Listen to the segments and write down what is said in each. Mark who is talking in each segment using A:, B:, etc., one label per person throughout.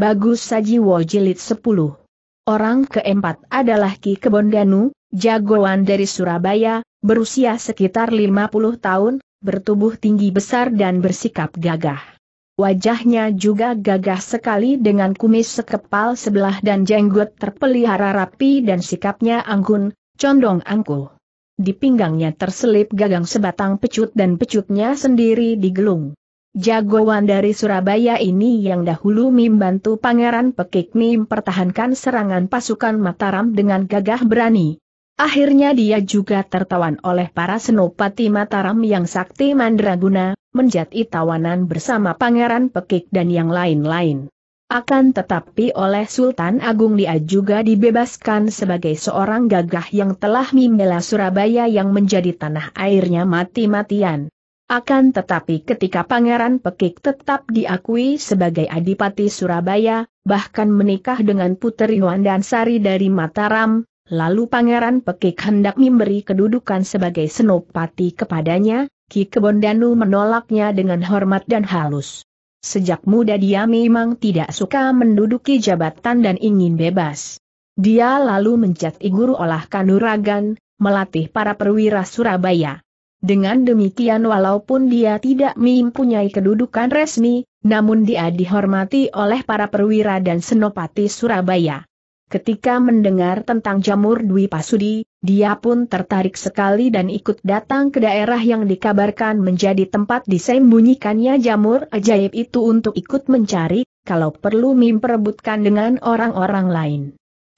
A: Bagus Sajiwo Jilid 10. Orang keempat adalah Ki Kebondanu, jagoan dari Surabaya, berusia sekitar 50 tahun, bertubuh tinggi besar dan bersikap gagah. Wajahnya juga gagah sekali dengan kumis sekepal sebelah dan jenggot terpelihara rapi dan sikapnya anggun, condong angkuh. Di pinggangnya terselip gagang sebatang pecut dan pecutnya sendiri digelung. Jagoan dari Surabaya ini yang dahulu membantu Pangeran Pekik mempertahankan serangan pasukan Mataram dengan gagah berani. Akhirnya dia juga tertawan oleh para senopati Mataram yang sakti mandraguna, menjadi tawanan bersama Pangeran Pekik dan yang lain-lain. Akan tetapi oleh Sultan Agung dia juga dibebaskan sebagai seorang gagah yang telah membela Surabaya yang menjadi tanah airnya mati-matian. Akan tetapi ketika Pangeran Pekik tetap diakui sebagai Adipati Surabaya, bahkan menikah dengan Puteri Wandansari dari Mataram, lalu Pangeran Pekik hendak memberi kedudukan sebagai senopati kepadanya, Ki Kebondanu menolaknya dengan hormat dan halus. Sejak muda dia memang tidak suka menduduki jabatan dan ingin bebas. Dia lalu menjadi guru olah kanuragan, melatih para perwira Surabaya. Dengan demikian walaupun dia tidak mempunyai kedudukan resmi, namun dia dihormati oleh para perwira dan senopati Surabaya. Ketika mendengar tentang jamur Dwi Pasudi, dia pun tertarik sekali dan ikut datang ke daerah yang dikabarkan menjadi tempat disembunyikannya jamur ajaib itu untuk ikut mencari, kalau perlu memperebutkan dengan orang-orang lain.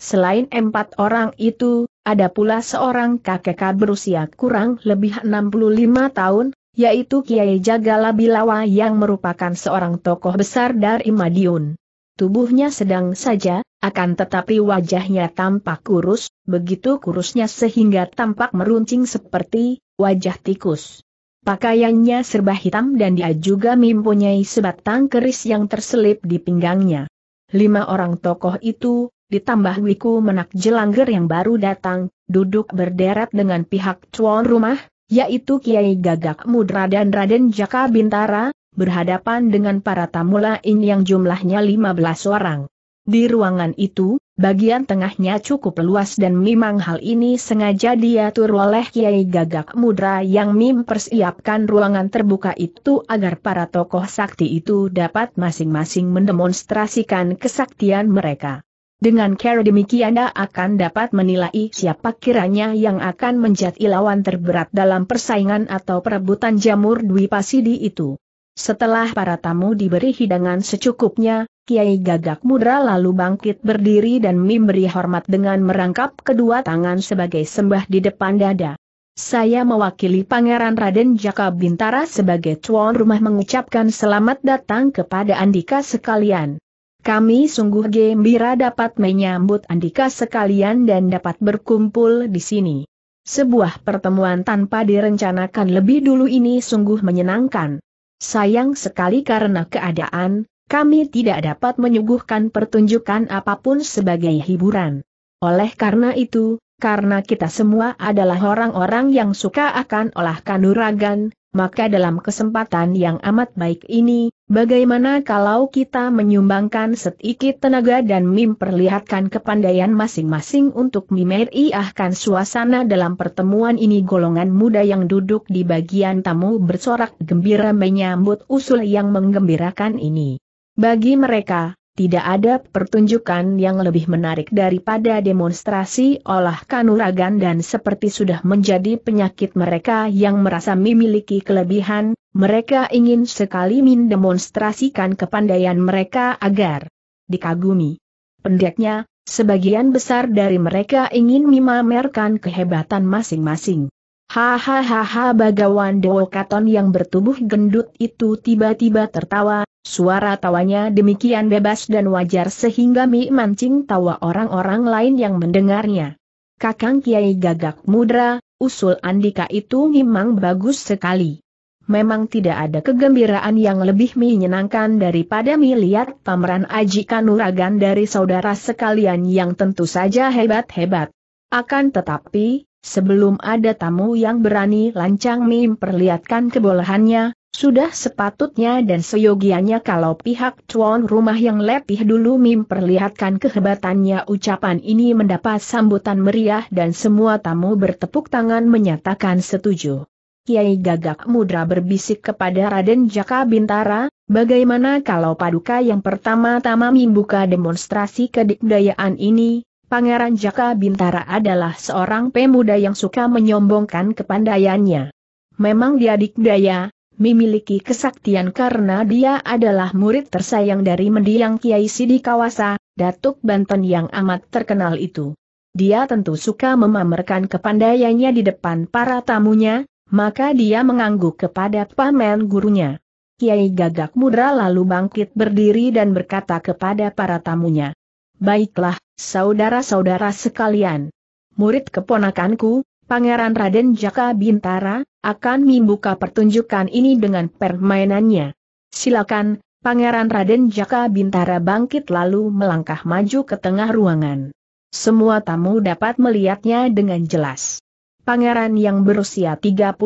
A: Selain empat orang itu, ada pula seorang kakek berusia kurang lebih 65 tahun, yaitu Kiai Jagala Bilawa yang merupakan seorang tokoh besar dari Madiun. Tubuhnya sedang saja, akan tetapi wajahnya tampak kurus, begitu kurusnya sehingga tampak meruncing seperti wajah tikus. Pakaiannya serba hitam dan dia juga mempunyai sebatang keris yang terselip di pinggangnya. Lima orang tokoh itu, ditambah Wiku Menak Jelangger yang baru datang, duduk berderet dengan pihak cuan rumah, yaitu Kiai Gagak Mudra dan Raden Jaka Bintara, berhadapan dengan para tamu lain yang jumlahnya 15 orang. Di ruangan itu, bagian tengahnya cukup luas dan memang hal ini sengaja diatur oleh Kiai Gagak Mudra yang mempersiapkan ruangan terbuka itu agar para tokoh sakti itu dapat masing-masing mendemonstrasikan kesaktian mereka. Dengan cara demikian Anda akan dapat menilai siapa kiranya yang akan menjadi lawan terberat dalam persaingan atau perebutan jamur Dwi Pasidi itu. Setelah para tamu diberi hidangan secukupnya, Kiai Gagak Mudra lalu bangkit berdiri dan memberi hormat dengan merangkap kedua tangan sebagai sembah di depan dada. Saya mewakili Pangeran Raden Jaka Bintara sebagai tuan rumah mengucapkan selamat datang kepada Andika sekalian. Kami sungguh gembira dapat menyambut Andika sekalian dan dapat berkumpul di sini. Sebuah pertemuan tanpa direncanakan lebih dulu ini sungguh menyenangkan. Sayang sekali karena keadaan, kami tidak dapat menyuguhkan pertunjukan apapun sebagai hiburan. Oleh karena itu, karena kita semua adalah orang-orang yang suka akan olah kanuragan, maka dalam kesempatan yang amat baik ini, bagaimana kalau kita menyumbangkan sedikit tenaga dan memperlihatkan kepandaian masing-masing untuk memeriahkan suasana dalam pertemuan ini golongan muda yang duduk di bagian tamu bersorak gembira menyambut usul yang menggembirakan ini. Bagi mereka, tidak ada pertunjukan yang lebih menarik daripada demonstrasi olah kanuragan dan seperti sudah menjadi penyakit mereka yang merasa memiliki kelebihan, mereka ingin sekali mendemonstrasikan kepandaian mereka agar dikagumi. Pendeknya, sebagian besar dari mereka ingin memamerkan kehebatan masing-masing. Hahaha bagawan Dewokaton yang bertubuh gendut itu tiba-tiba tertawa, suara tawanya demikian bebas dan wajar sehingga mi mancing tawa orang-orang lain yang mendengarnya. Kakang Kiai Gagak Mudra, usul Andika itu memang bagus sekali. Memang tidak ada kegembiraan yang lebih menyenangkan daripada melihat pameran aji kanuragan dari saudara sekalian yang tentu saja hebat-hebat. Akan tetapi, Sebelum ada tamu yang berani lancang memperlihatkan kebolehannya, sudah sepatutnya dan seyogianya kalau pihak tuan rumah yang lebih dulu memperlihatkan kehebatannya ucapan ini mendapat sambutan meriah dan semua tamu bertepuk tangan menyatakan setuju. Kiai Gagak Mudra berbisik kepada Raden Jaka Bintara, bagaimana kalau paduka yang pertama-tama membuka demonstrasi kedikdayaan ini, Pangeran Jaka Bintara adalah seorang pemuda yang suka menyombongkan kepandaiannya. Memang dia dikdaya, memiliki kesaktian karena dia adalah murid tersayang dari mendiang Kiai Sidikawasa, Datuk Banten yang amat terkenal itu. Dia tentu suka memamerkan kepandaiannya di depan para tamunya, maka dia mengangguk kepada paman gurunya. Kiai Gagak Mudra lalu bangkit berdiri dan berkata kepada para tamunya, Baiklah, saudara-saudara sekalian. Murid keponakanku, Pangeran Raden Jaka Bintara, akan membuka pertunjukan ini dengan permainannya. Silakan, Pangeran Raden Jaka Bintara bangkit lalu melangkah maju ke tengah ruangan. Semua tamu dapat melihatnya dengan jelas. Pangeran yang berusia 33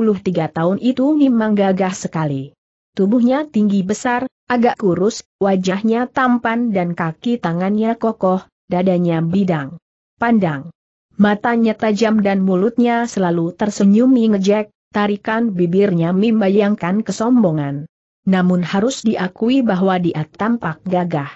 A: tahun itu memang gagah sekali. Tubuhnya tinggi besar, agak kurus, wajahnya tampan dan kaki tangannya kokoh, dadanya bidang, pandang. Matanya tajam dan mulutnya selalu tersenyum mengejek. tarikan bibirnya membayangkan kesombongan. Namun harus diakui bahwa dia tampak gagah.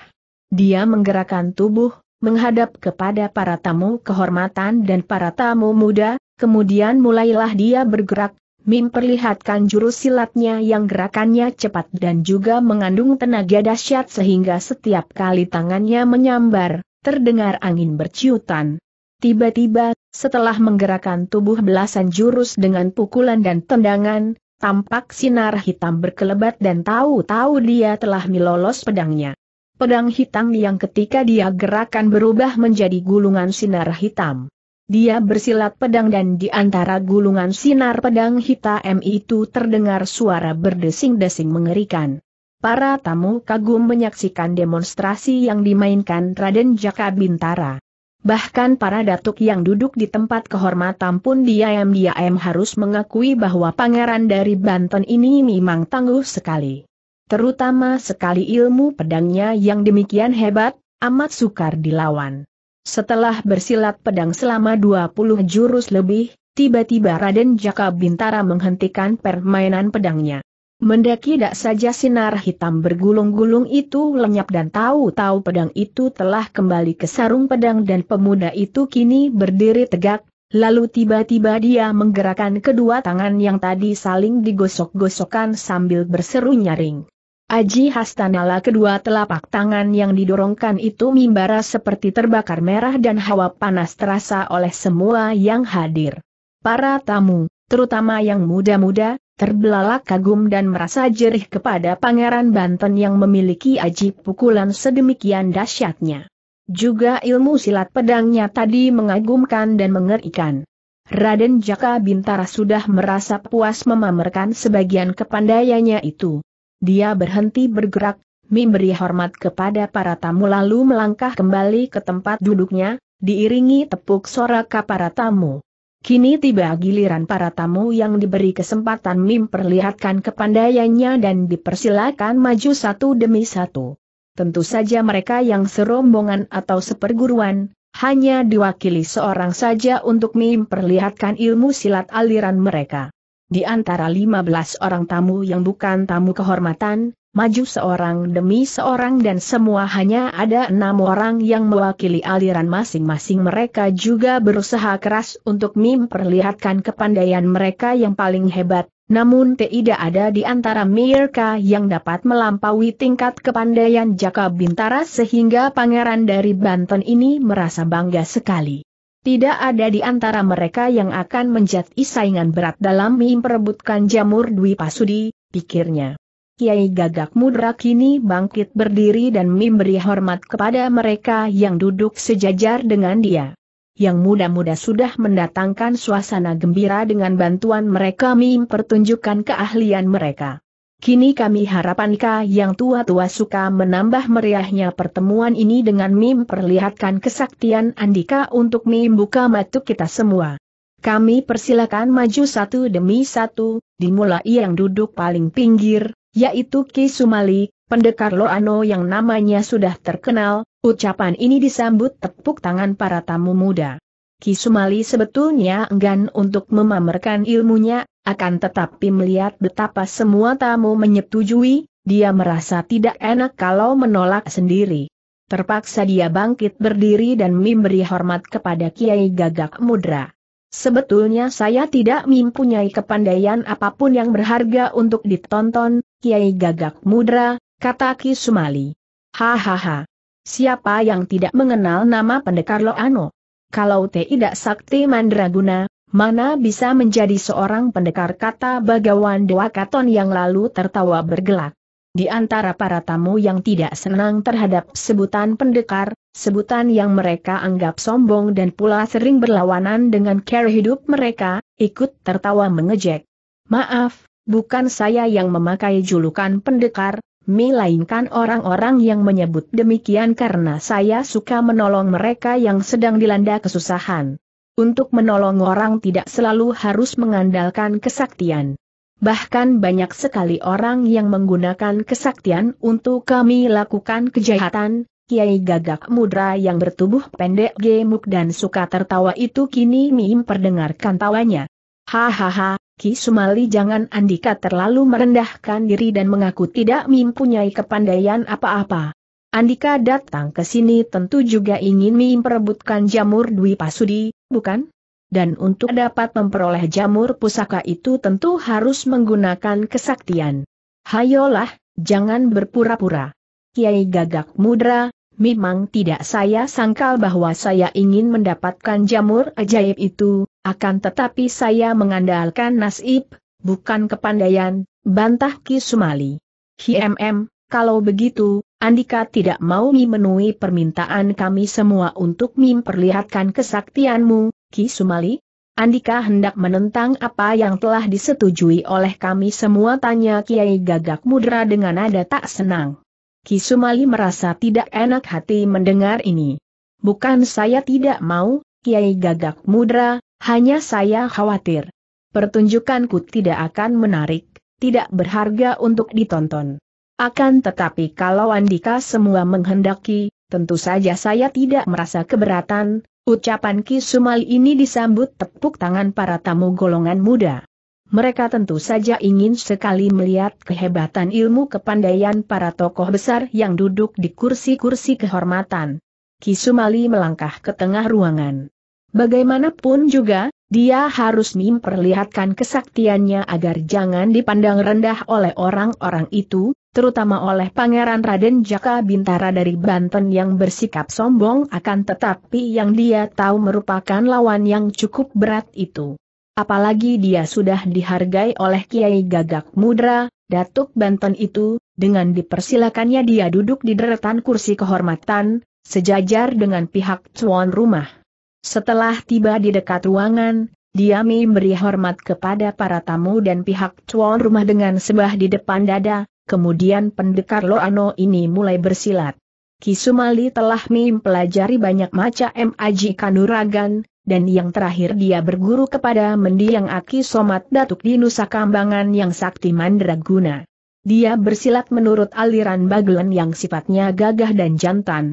A: Dia menggerakkan tubuh, menghadap kepada para tamu kehormatan dan para tamu muda, kemudian mulailah dia bergerak, memperlihatkan jurus silatnya yang gerakannya cepat dan juga mengandung tenaga dahsyat sehingga setiap kali tangannya menyambar, terdengar angin berciutan. Tiba-tiba, setelah menggerakkan tubuh belasan jurus dengan pukulan dan tendangan, tampak sinar hitam berkelebat dan tahu-tahu dia telah melolos pedangnya. Pedang hitam yang ketika dia gerakan berubah menjadi gulungan sinar hitam. Dia bersilat pedang dan di antara gulungan sinar pedang hitam itu terdengar suara berdesing-desing mengerikan para tamu kagum menyaksikan demonstrasi yang dimainkan Raden Jaka Bintara. Bahkan para datuk yang duduk di tempat kehormatan pun diam-diam harus mengakui bahwa pangeran dari Banten ini memang tangguh sekali. Terutama sekali ilmu pedangnya yang demikian hebat, amat sukar dilawan. Setelah bersilat pedang selama 20 jurus lebih, tiba-tiba Raden Jaka Bintara menghentikan permainan pedangnya. Mendaki tak saja sinar hitam bergulung-gulung itu lenyap dan tahu-tahu pedang itu telah kembali ke sarung pedang dan pemuda itu kini berdiri tegak, lalu tiba-tiba dia menggerakkan kedua tangan yang tadi saling digosok-gosokkan sambil berseru nyaring. Aji Hastanala kedua telapak tangan yang didorongkan itu mimbara seperti terbakar merah dan hawa panas terasa oleh semua yang hadir. Para tamu, terutama yang muda-muda, terbelalak kagum dan merasa jerih kepada Pangeran Banten yang memiliki aji pukulan sedemikian dahsyatnya. Juga ilmu silat pedangnya tadi mengagumkan dan mengerikan. Raden Jaka Bintara sudah merasa puas memamerkan sebagian kepandaiannya itu. Dia berhenti bergerak, memberi hormat kepada para tamu lalu melangkah kembali ke tempat duduknya, diiringi tepuk sorak para tamu. Kini tiba giliran para tamu yang diberi kesempatan memperlihatkan kepandaiannya dan dipersilakan maju satu demi satu. Tentu saja mereka yang serombongan atau seperguruan, hanya diwakili seorang saja untuk memperlihatkan ilmu silat aliran mereka. Di antara 15 orang tamu yang bukan tamu kehormatan, maju seorang demi seorang dan semua hanya ada enam orang yang mewakili aliran masing-masing mereka juga berusaha keras untuk memperlihatkan kepandaian mereka yang paling hebat, namun tidak ada di antara mereka yang dapat melampaui tingkat kepandaian Jaka Bintara sehingga pangeran dari Banten ini merasa bangga sekali. Tidak ada di antara mereka yang akan menjadi saingan berat dalam memperebutkan jamur Dwi Pasudi, pikirnya. Kiai Gagak Mudra kini bangkit berdiri dan memberi hormat kepada mereka yang duduk sejajar dengan dia. Yang muda-muda sudah mendatangkan suasana gembira dengan bantuan mereka mim keahlian mereka. Kini kami harapankah yang tua-tua suka menambah meriahnya pertemuan ini dengan mim perlihatkan kesaktian Andika untuk mim buka matu kita semua. Kami persilakan maju satu demi satu, dimulai yang duduk paling pinggir, yaitu Ki Sumali, pendekar Loano yang namanya sudah terkenal, ucapan ini disambut tepuk tangan para tamu muda. Ki Sumali sebetulnya enggan untuk memamerkan ilmunya, akan tetapi melihat betapa semua tamu menyetujui, dia merasa tidak enak kalau menolak sendiri. Terpaksa dia bangkit berdiri dan memberi hormat kepada Kiai Gagak Mudra. Sebetulnya saya tidak mempunyai kepandaian apapun yang berharga untuk ditonton, Kiai Gagak Mudra, kata Ki Sumali. Hahaha. Siapa yang tidak mengenal nama pendekar Loano? Kalau tidak sakti mandraguna, mana bisa menjadi seorang pendekar kata bagawan Dewa Katon yang lalu tertawa bergelak. Di antara para tamu yang tidak senang terhadap sebutan pendekar, sebutan yang mereka anggap sombong dan pula sering berlawanan dengan cara hidup mereka, ikut tertawa mengejek. Maaf, bukan saya yang memakai julukan pendekar, melainkan orang-orang yang menyebut demikian karena saya suka menolong mereka yang sedang dilanda kesusahan. Untuk menolong orang tidak selalu harus mengandalkan kesaktian. Bahkan banyak sekali orang yang menggunakan kesaktian untuk kami lakukan kejahatan, Kiai gagak mudra yang bertubuh pendek gemuk dan suka tertawa itu kini mim perdengarkan tawanya. Hahaha, Ki Sumali jangan Andika terlalu merendahkan diri dan mengaku tidak mempunyai kepandaian apa-apa. Andika datang ke sini tentu juga ingin memperebutkan jamur Dwi Pasudi, bukan? Dan untuk dapat memperoleh jamur pusaka itu tentu harus menggunakan kesaktian. Hayolah, jangan berpura-pura. Kiai Gagak Mudra, memang tidak saya sangkal bahwa saya ingin mendapatkan jamur ajaib itu, akan tetapi saya mengandalkan nasib, bukan kepandaian, bantah Ki Sumali. HMM, kalau begitu, Andika tidak mau memenuhi permintaan kami semua untuk memperlihatkan kesaktianmu, Ki Sumali? Andika hendak menentang apa yang telah disetujui oleh kami semua tanya Kiai Gagak Mudra dengan nada tak senang. Kisumali merasa tidak enak hati mendengar ini. Bukan saya tidak mau, Kiai Gagak Mudra, hanya saya khawatir. Pertunjukanku tidak akan menarik, tidak berharga untuk ditonton. Akan tetapi kalau Andika semua menghendaki, tentu saja saya tidak merasa keberatan, ucapan Kisumali ini disambut tepuk tangan para tamu golongan muda. Mereka tentu saja ingin sekali melihat kehebatan ilmu kepandaian para tokoh besar yang duduk di kursi-kursi kehormatan. Kisumali melangkah ke tengah ruangan. Bagaimanapun juga, dia harus memperlihatkan kesaktiannya agar jangan dipandang rendah oleh orang-orang itu, terutama oleh Pangeran Raden Jaka Bintara dari Banten yang bersikap sombong akan tetapi yang dia tahu merupakan lawan yang cukup berat itu apalagi dia sudah dihargai oleh Kiai Gagak Mudra, Datuk Banten itu, dengan dipersilakannya dia duduk di deretan kursi kehormatan, sejajar dengan pihak cuan rumah. Setelah tiba di dekat ruangan, dia memberi hormat kepada para tamu dan pihak cuan rumah dengan sebah di depan dada, kemudian pendekar Loano ini mulai bersilat. Kisumali telah mempelajari banyak macam aji kanuragan, dan yang terakhir dia berguru kepada mendiang Aki Somat Datuk di Nusa Kambangan yang sakti mandraguna. Dia bersilat menurut aliran bagelan yang sifatnya gagah dan jantan.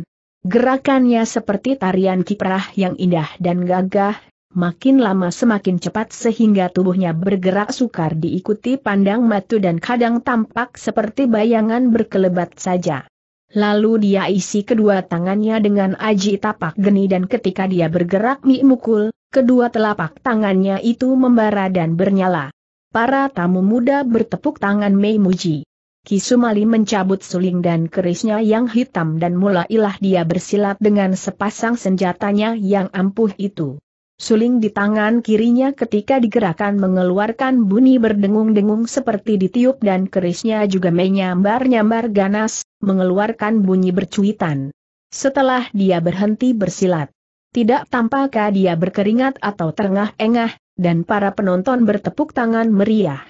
A: Gerakannya seperti tarian kiprah yang indah dan gagah, makin lama semakin cepat sehingga tubuhnya bergerak sukar diikuti pandang matu dan kadang tampak seperti bayangan berkelebat saja. Lalu dia isi kedua tangannya dengan aji tapak geni dan ketika dia bergerak mi mukul, kedua telapak tangannya itu membara dan bernyala. Para tamu muda bertepuk tangan Mei Muji. Kisumali mencabut suling dan kerisnya yang hitam dan mulailah dia bersilat dengan sepasang senjatanya yang ampuh itu. Suling di tangan kirinya ketika digerakkan mengeluarkan bunyi berdengung-dengung seperti ditiup dan kerisnya juga menyambar-nyambar ganas, mengeluarkan bunyi bercuitan. Setelah dia berhenti bersilat, tidak tampakkah dia berkeringat atau terengah-engah, dan para penonton bertepuk tangan meriah.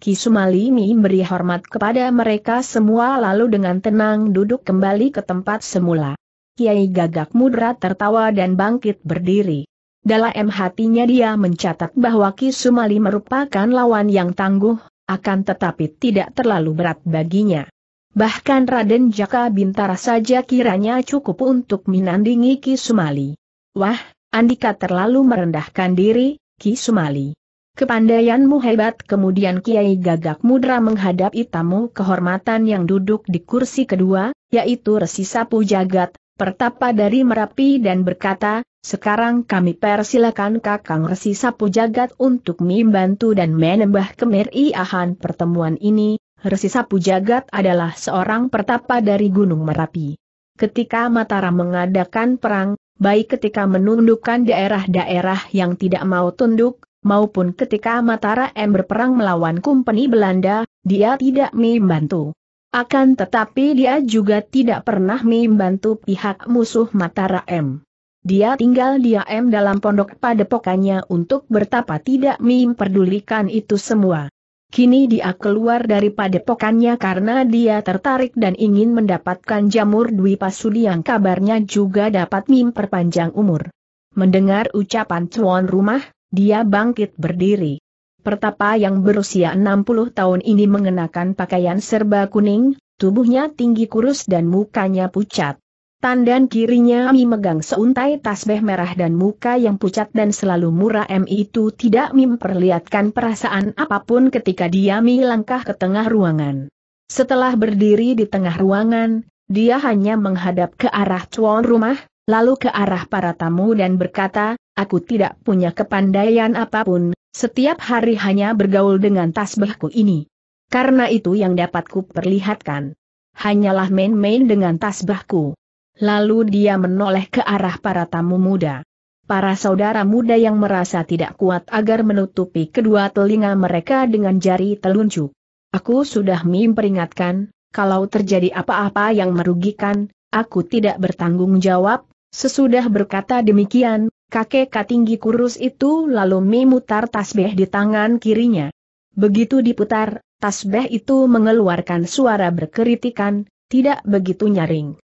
A: Kisumalimi beri hormat kepada mereka semua lalu dengan tenang duduk kembali ke tempat semula. Kiai Gagak Mudra tertawa dan bangkit berdiri. Dalam hatinya dia mencatat bahwa Ki Sumali merupakan lawan yang tangguh, akan tetapi tidak terlalu berat baginya. Bahkan Raden Jaka Bintara saja kiranya cukup untuk menandingi Ki Sumali. Wah, Andika terlalu merendahkan diri, Ki Sumali. Kepandaianmu hebat kemudian Kiai Gagak Mudra menghadap tamu kehormatan yang duduk di kursi kedua, yaitu Resi Sapu Jagat, pertapa dari Merapi dan berkata, sekarang kami persilakan Kakang Resi Sapu Jagat untuk membantu dan menembah kemeriahan pertemuan ini. Resi Sapu Jagat adalah seorang pertapa dari Gunung Merapi. Ketika Mataram mengadakan perang, baik ketika menundukkan daerah-daerah yang tidak mau tunduk, maupun ketika Mataram berperang melawan kumpeni Belanda, dia tidak membantu. Akan tetapi dia juga tidak pernah membantu pihak musuh Mataram. Dia tinggal diam dalam pondok pada padepokannya untuk bertapa tidak memperdulikan itu semua. Kini dia keluar dari padepokannya karena dia tertarik dan ingin mendapatkan jamur Dwi Pasudi yang kabarnya juga dapat memperpanjang umur. Mendengar ucapan tuan rumah, dia bangkit berdiri. Pertapa yang berusia 60 tahun ini mengenakan pakaian serba kuning, tubuhnya tinggi kurus dan mukanya pucat. Tandan kirinya Mi megang seuntai tasbeh merah dan muka yang pucat dan selalu murah M itu tidak memperlihatkan perasaan apapun ketika dia Mi langkah ke tengah ruangan. Setelah berdiri di tengah ruangan, dia hanya menghadap ke arah tuan rumah, lalu ke arah para tamu dan berkata, aku tidak punya kepandaian apapun, setiap hari hanya bergaul dengan tasbehku ini. Karena itu yang dapat ku perlihatkan. Hanyalah main-main dengan tasbahku. Lalu dia menoleh ke arah para tamu muda. Para saudara muda yang merasa tidak kuat agar menutupi kedua telinga mereka dengan jari telunjuk. Aku sudah memperingatkan, kalau terjadi apa-apa yang merugikan, aku tidak bertanggung jawab. Sesudah berkata demikian, kakek katinggi kurus itu lalu memutar tasbih di tangan kirinya. Begitu diputar, tasbih itu mengeluarkan suara berkeritikan, tidak begitu nyaring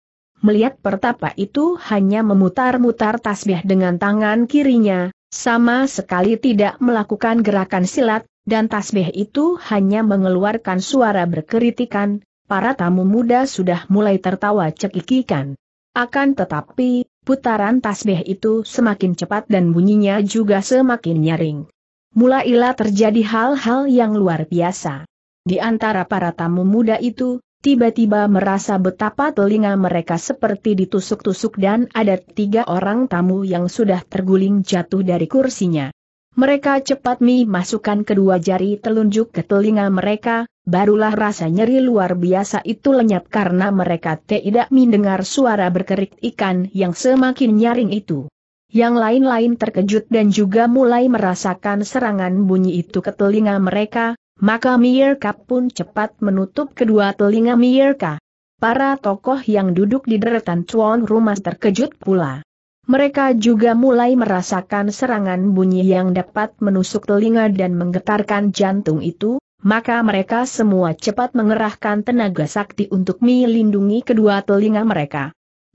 A: melihat pertapa itu hanya memutar-mutar tasbih dengan tangan kirinya, sama sekali tidak melakukan gerakan silat, dan tasbih itu hanya mengeluarkan suara berkeritikan, para tamu muda sudah mulai tertawa cekikikan. Akan tetapi, putaran tasbih itu semakin cepat dan bunyinya juga semakin nyaring. Mulailah terjadi hal-hal yang luar biasa. Di antara para tamu muda itu, tiba-tiba merasa betapa telinga mereka seperti ditusuk-tusuk dan ada tiga orang tamu yang sudah terguling jatuh dari kursinya. Mereka cepat mi kedua jari telunjuk ke telinga mereka, barulah rasa nyeri luar biasa itu lenyap karena mereka tidak mendengar suara berkerik ikan yang semakin nyaring itu. Yang lain-lain terkejut dan juga mulai merasakan serangan bunyi itu ke telinga mereka, maka Mierka pun cepat menutup kedua telinga Mierka. Para tokoh yang duduk di deretan cuan rumah terkejut pula. Mereka juga mulai merasakan serangan bunyi yang dapat menusuk telinga dan menggetarkan jantung itu, maka mereka semua cepat mengerahkan tenaga sakti untuk melindungi kedua telinga mereka.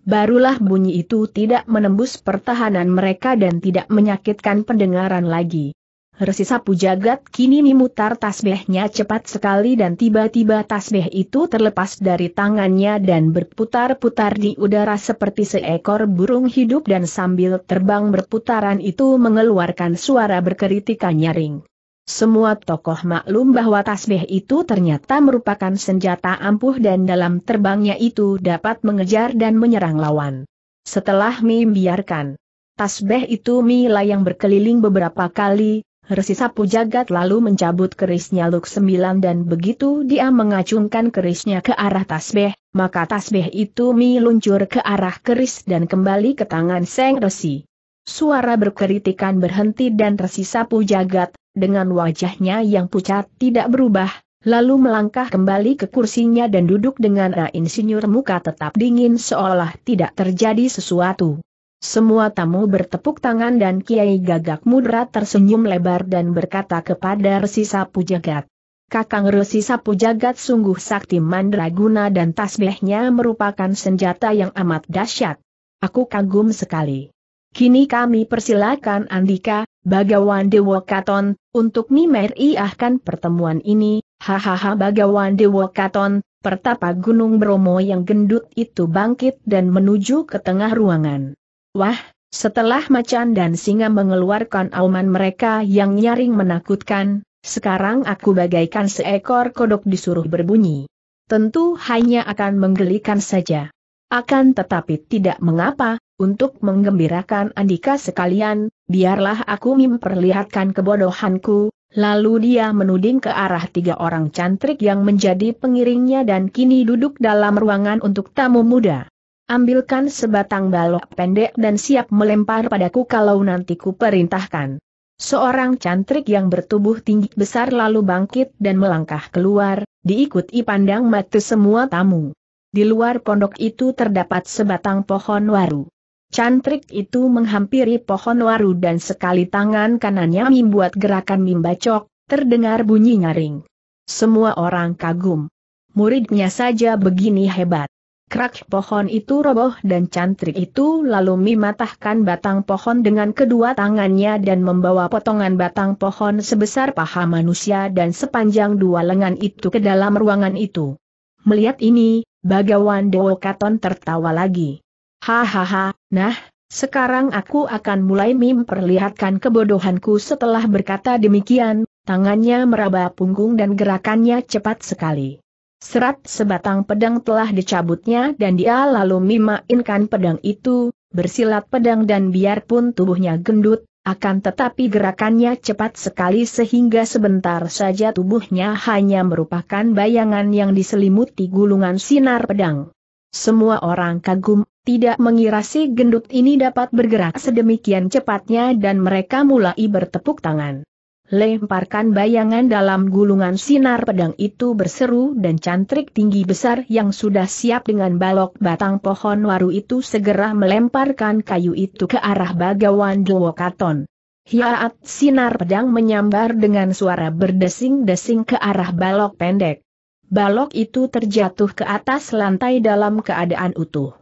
A: Barulah bunyi itu tidak menembus pertahanan mereka dan tidak menyakitkan pendengaran lagi. Resi Sapu jagat kini memutar tasbihnya cepat sekali dan tiba-tiba tasbih itu terlepas dari tangannya dan berputar-putar di udara seperti seekor burung hidup dan sambil terbang berputaran itu mengeluarkan suara berkeritikan nyaring. Semua tokoh maklum bahwa tasbih itu ternyata merupakan senjata ampuh dan dalam terbangnya itu dapat mengejar dan menyerang lawan. Setelah membiarkan tasbih itu mila yang berkeliling beberapa kali, Resi Sapu jagat lalu mencabut kerisnya Luk Sembilan dan begitu dia mengacungkan kerisnya ke arah tasbih, maka tasbih itu meluncur ke arah keris dan kembali ke tangan Seng Resi. Suara berkeritikan berhenti dan Resi Sapu jagat, dengan wajahnya yang pucat tidak berubah, lalu melangkah kembali ke kursinya dan duduk dengan insinyur muka tetap dingin seolah tidak terjadi sesuatu. Semua tamu bertepuk tangan dan Kiai Gagak Mudra tersenyum lebar dan berkata kepada Resi Sapu Jagat. Kakang Resi Sapu Jagat sungguh sakti mandraguna dan tasbihnya merupakan senjata yang amat dahsyat. Aku kagum sekali. Kini kami persilakan Andika, Bagawan Dewa Katon, untuk memeriahkan pertemuan ini, hahaha Bagawan Dewa Katon, pertapa Gunung Bromo yang gendut itu bangkit dan menuju ke tengah ruangan. Wah, setelah macan dan singa mengeluarkan auman mereka yang nyaring menakutkan, sekarang aku bagaikan seekor kodok disuruh berbunyi. Tentu hanya akan menggelikan saja. Akan tetapi tidak mengapa, untuk menggembirakan Andika sekalian, biarlah aku memperlihatkan kebodohanku, lalu dia menuding ke arah tiga orang cantrik yang menjadi pengiringnya dan kini duduk dalam ruangan untuk tamu muda. Ambilkan sebatang balok pendek dan siap melempar padaku kalau nanti ku perintahkan. Seorang cantrik yang bertubuh tinggi besar lalu bangkit dan melangkah keluar, diikuti pandang mata semua tamu. Di luar pondok itu terdapat sebatang pohon waru. Cantrik itu menghampiri pohon waru dan sekali tangan kanannya membuat gerakan mimbacok, terdengar bunyi nyaring. Semua orang kagum. Muridnya saja begini hebat. Krak pohon itu roboh dan cantrik itu lalu mematahkan batang pohon dengan kedua tangannya dan membawa potongan batang pohon sebesar paha manusia dan sepanjang dua lengan itu ke dalam ruangan itu. Melihat ini, Bagawan Dewo Katon tertawa lagi. Hahaha, nah, sekarang aku akan mulai memperlihatkan kebodohanku setelah berkata demikian, tangannya meraba punggung dan gerakannya cepat sekali. Serat sebatang pedang telah dicabutnya dan dia lalu mimainkan pedang itu, bersilat pedang dan biarpun tubuhnya gendut, akan tetapi gerakannya cepat sekali sehingga sebentar saja tubuhnya hanya merupakan bayangan yang diselimuti gulungan sinar pedang. Semua orang kagum, tidak mengira si gendut ini dapat bergerak sedemikian cepatnya dan mereka mulai bertepuk tangan. Lemparkan bayangan dalam gulungan sinar pedang itu berseru dan cantrik tinggi besar yang sudah siap dengan balok batang pohon waru itu segera melemparkan kayu itu ke arah bagawan dewokaton. Hiaat sinar pedang menyambar dengan suara berdesing-desing ke arah balok pendek. Balok itu terjatuh ke atas lantai dalam keadaan utuh.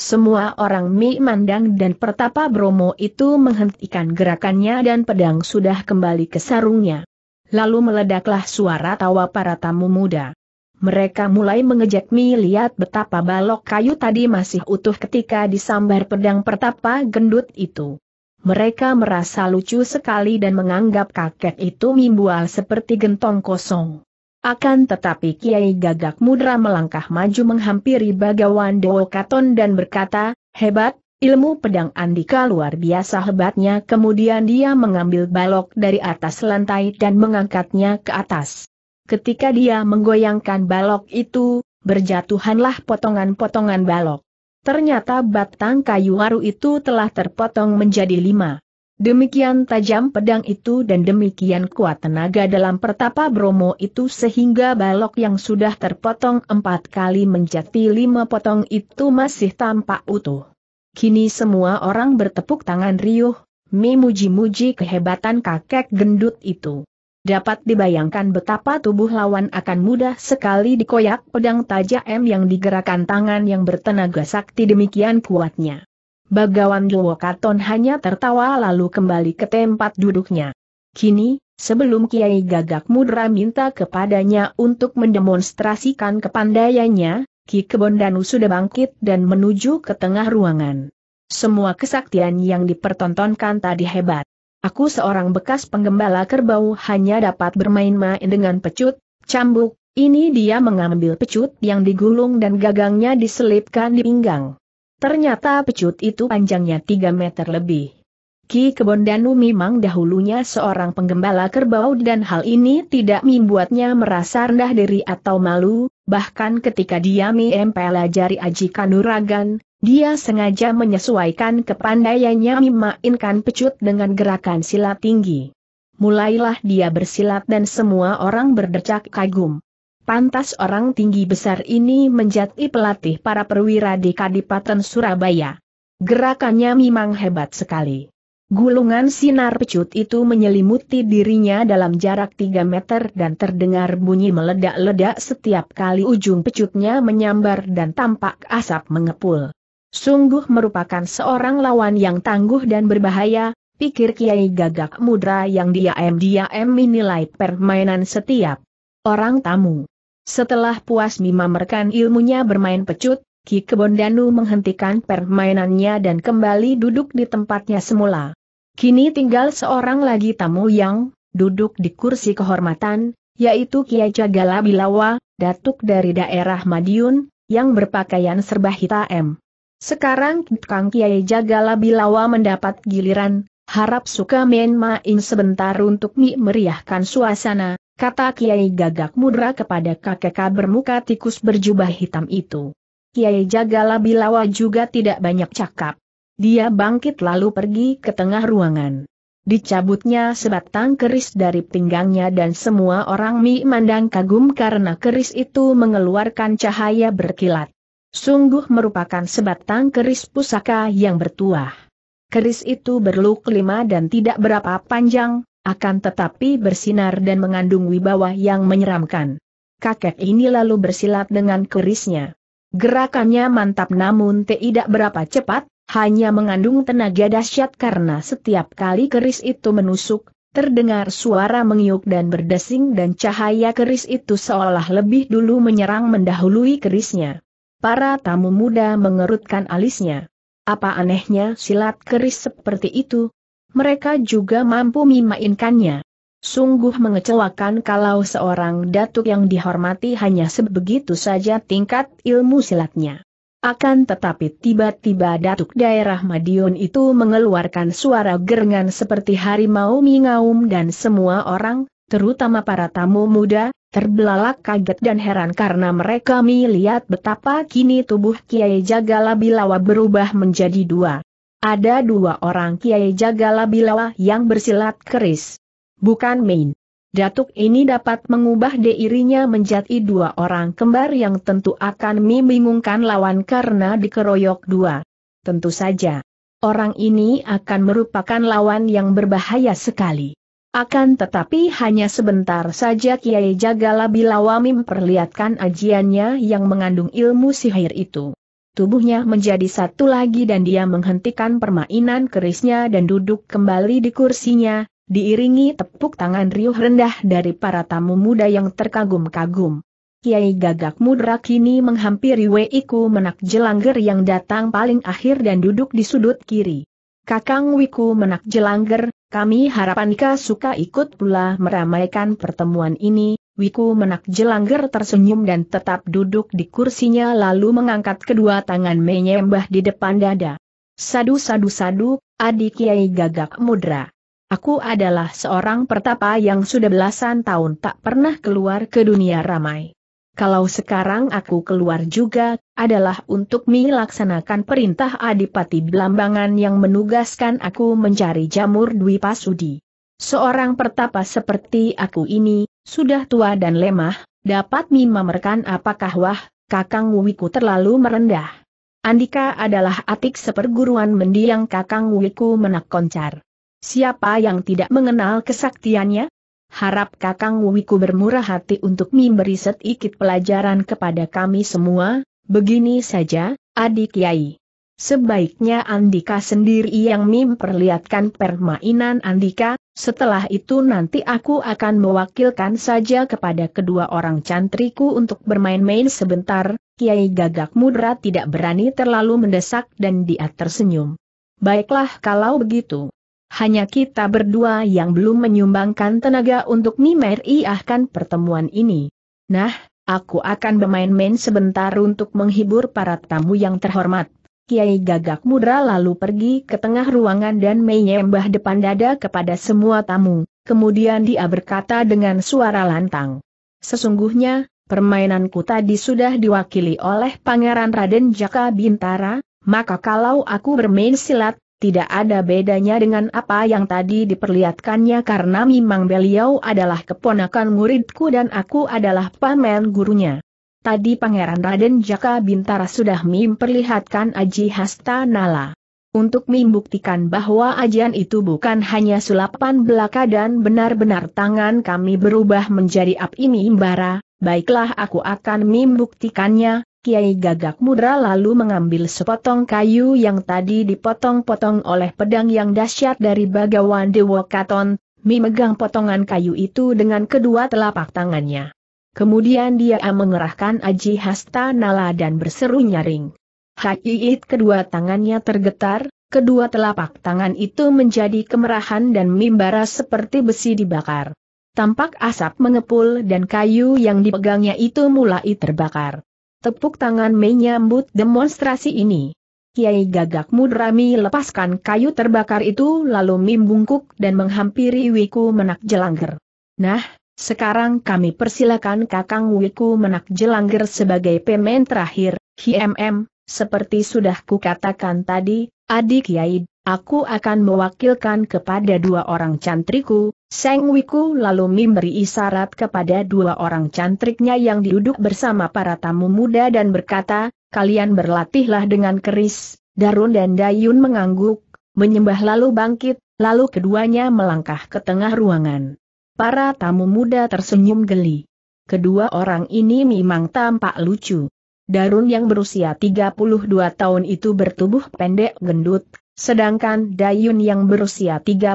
A: Semua orang Mi Mandang dan Pertapa Bromo itu menghentikan gerakannya dan pedang sudah kembali ke sarungnya. Lalu meledaklah suara tawa para tamu muda. Mereka mulai mengejek Mi lihat betapa balok kayu tadi masih utuh ketika disambar pedang Pertapa gendut itu. Mereka merasa lucu sekali dan menganggap kakek itu mimbual seperti gentong kosong. Akan tetapi Kiai Gagak Mudra melangkah maju menghampiri Bagawan Dewo Katon dan berkata, hebat, ilmu pedang Andika luar biasa hebatnya. Kemudian dia mengambil balok dari atas lantai dan mengangkatnya ke atas. Ketika dia menggoyangkan balok itu, berjatuhanlah potongan-potongan balok. Ternyata batang kayu waru itu telah terpotong menjadi lima. Demikian tajam pedang itu dan demikian kuat tenaga dalam pertapa Bromo itu sehingga balok yang sudah terpotong empat kali menjadi lima potong itu masih tampak utuh. Kini semua orang bertepuk tangan riuh, memuji-muji kehebatan kakek gendut itu. Dapat dibayangkan betapa tubuh lawan akan mudah sekali dikoyak pedang tajam yang digerakkan tangan yang bertenaga sakti demikian kuatnya. Bagawan Duokaton hanya tertawa lalu kembali ke tempat duduknya. Kini, sebelum Kiai Gagak Mudra minta kepadanya untuk mendemonstrasikan kepandaiannya, Ki Kebondanu sudah bangkit dan menuju ke tengah ruangan. Semua kesaktian yang dipertontonkan tadi hebat. Aku seorang bekas penggembala kerbau hanya dapat bermain-main dengan pecut, cambuk, ini dia mengambil pecut yang digulung dan gagangnya diselipkan di pinggang. Ternyata pecut itu panjangnya 3 meter lebih. Ki Kebondanu memang dahulunya seorang penggembala kerbau dan hal ini tidak membuatnya merasa rendah diri atau malu, bahkan ketika dia mempelajari aji kanuragan, dia sengaja menyesuaikan kepandaiannya memainkan pecut dengan gerakan silat tinggi. Mulailah dia bersilat dan semua orang berdecak kagum. Pantas orang tinggi besar ini menjadi pelatih para perwira di Kadipaten Surabaya. Gerakannya memang hebat sekali. Gulungan sinar pecut itu menyelimuti dirinya dalam jarak 3 meter dan terdengar bunyi meledak-ledak setiap kali ujung pecutnya menyambar dan tampak asap mengepul. Sungguh merupakan seorang lawan yang tangguh dan berbahaya, pikir Kiai Gagak Mudra yang diam-diam menilai permainan setiap Orang tamu. Setelah puas memamerkan ilmunya bermain pecut, Ki Kebondanu menghentikan permainannya dan kembali duduk di tempatnya semula. Kini tinggal seorang lagi tamu yang duduk di kursi kehormatan, yaitu Kiai Jagala Bilawa, datuk dari daerah Madiun, yang berpakaian serba hitam. Sekarang Kang Kiai Jagala Bilawa mendapat giliran, harap suka main-main sebentar untuk mi meriahkan suasana, kata Kiai Gagak Mudra kepada kakek bermuka tikus berjubah hitam itu. Kiai Jagala Bilawa juga tidak banyak cakap. Dia bangkit lalu pergi ke tengah ruangan. Dicabutnya sebatang keris dari pinggangnya dan semua orang mi mandang kagum karena keris itu mengeluarkan cahaya berkilat. Sungguh merupakan sebatang keris pusaka yang bertuah. Keris itu berluk lima dan tidak berapa panjang, akan tetapi bersinar dan mengandung wibawa yang menyeramkan. Kakek ini lalu bersilat dengan kerisnya. Gerakannya mantap namun tidak berapa cepat, hanya mengandung tenaga dahsyat karena setiap kali keris itu menusuk, terdengar suara mengiuk dan berdesing dan cahaya keris itu seolah lebih dulu menyerang mendahului kerisnya. Para tamu muda mengerutkan alisnya. Apa anehnya silat keris seperti itu, mereka juga mampu memainkannya. Sungguh mengecewakan kalau seorang datuk yang dihormati hanya sebegitu saja tingkat ilmu silatnya. Akan tetapi tiba-tiba datuk daerah Madiun itu mengeluarkan suara gerengan seperti harimau mingaum dan semua orang, terutama para tamu muda, terbelalak kaget dan heran karena mereka melihat betapa kini tubuh Kiai Jagala Bilawa berubah menjadi dua. Ada dua orang Kiai Jagala Bilawa yang bersilat keris. Bukan main. Datuk ini dapat mengubah dirinya menjadi dua orang kembar yang tentu akan membingungkan lawan karena dikeroyok dua. Tentu saja. Orang ini akan merupakan lawan yang berbahaya sekali. Akan tetapi hanya sebentar saja Kiai Jagala Bilawa memperlihatkan ajiannya yang mengandung ilmu sihir itu tubuhnya menjadi satu lagi dan dia menghentikan permainan kerisnya dan duduk kembali di kursinya, diiringi tepuk tangan riuh rendah dari para tamu muda yang terkagum-kagum. Kiai gagak mudra kini menghampiri Weiku Menak Jelangger yang datang paling akhir dan duduk di sudut kiri. Kakang Wiku Menak Jelangger, kami harapan suka ikut pula meramaikan pertemuan ini, Wiku Menak Jelangger tersenyum dan tetap duduk di kursinya lalu mengangkat kedua tangan menyembah di depan dada. Sadu sadu sadu, adik Kiai Gagak Mudra. Aku adalah seorang pertapa yang sudah belasan tahun tak pernah keluar ke dunia ramai. Kalau sekarang aku keluar juga, adalah untuk melaksanakan perintah Adipati Blambangan yang menugaskan aku mencari jamur Dwi Pasudi. Seorang pertapa seperti aku ini, sudah tua dan lemah, dapat memamerkan apakah wah, kakang Wiku terlalu merendah. Andika adalah atik seperguruan mendiang kakang Wiku menak koncar. Siapa yang tidak mengenal kesaktiannya? Harap kakang Wiku bermurah hati untuk memberi sedikit pelajaran kepada kami semua, begini saja, adik Kiai. Sebaiknya Andika sendiri yang memperlihatkan permainan Andika, setelah itu nanti aku akan mewakilkan saja kepada kedua orang cantriku untuk bermain-main sebentar, Kiai Gagak Mudra tidak berani terlalu mendesak dan dia tersenyum. Baiklah kalau begitu. Hanya kita berdua yang belum menyumbangkan tenaga untuk memeriahkan pertemuan ini. Nah, aku akan bermain-main sebentar untuk menghibur para tamu yang terhormat. Kiai Gagak Mudra lalu pergi ke tengah ruangan dan menyembah depan dada kepada semua tamu, kemudian dia berkata dengan suara lantang. Sesungguhnya, permainanku tadi sudah diwakili oleh Pangeran Raden Jaka Bintara, maka kalau aku bermain silat, tidak ada bedanya dengan apa yang tadi diperlihatkannya karena memang beliau adalah keponakan muridku dan aku adalah paman gurunya. Tadi Pangeran Raden Jaka Bintara sudah memperlihatkan Aji Hasta Nala. Untuk membuktikan bahwa ajian itu bukan hanya sulapan belaka dan benar-benar tangan kami berubah menjadi api mimbara, baiklah aku akan membuktikannya, Kiai Gagak Mudra lalu mengambil sepotong kayu yang tadi dipotong-potong oleh pedang yang dahsyat dari bagawan Dewa Katon, memegang potongan kayu itu dengan kedua telapak tangannya. Kemudian dia mengerahkan Aji Hasta Nala dan berseru nyaring. Haiit kedua tangannya tergetar, kedua telapak tangan itu menjadi kemerahan dan mimbara seperti besi dibakar. Tampak asap mengepul dan kayu yang dipegangnya itu mulai terbakar. Tepuk tangan menyambut demonstrasi ini. Kiai Gagak Mudrami lepaskan kayu terbakar itu lalu mimbungkuk dan menghampiri Wiku Menak Jelangger. Nah, sekarang kami persilakan Kakang Wiku menak jelangger sebagai pemain terakhir, HMM, seperti sudah kukatakan tadi, adik Kiai, aku akan mewakilkan kepada dua orang cantriku, Seng Wiku lalu memberi isyarat kepada dua orang cantriknya yang duduk bersama para tamu muda dan berkata, kalian berlatihlah dengan keris, Darun dan Dayun mengangguk, menyembah lalu bangkit, lalu keduanya melangkah ke tengah ruangan. Para tamu muda tersenyum geli. Kedua orang ini memang tampak lucu. Darun yang berusia 32 tahun itu bertubuh pendek gendut, sedangkan Dayun yang berusia 31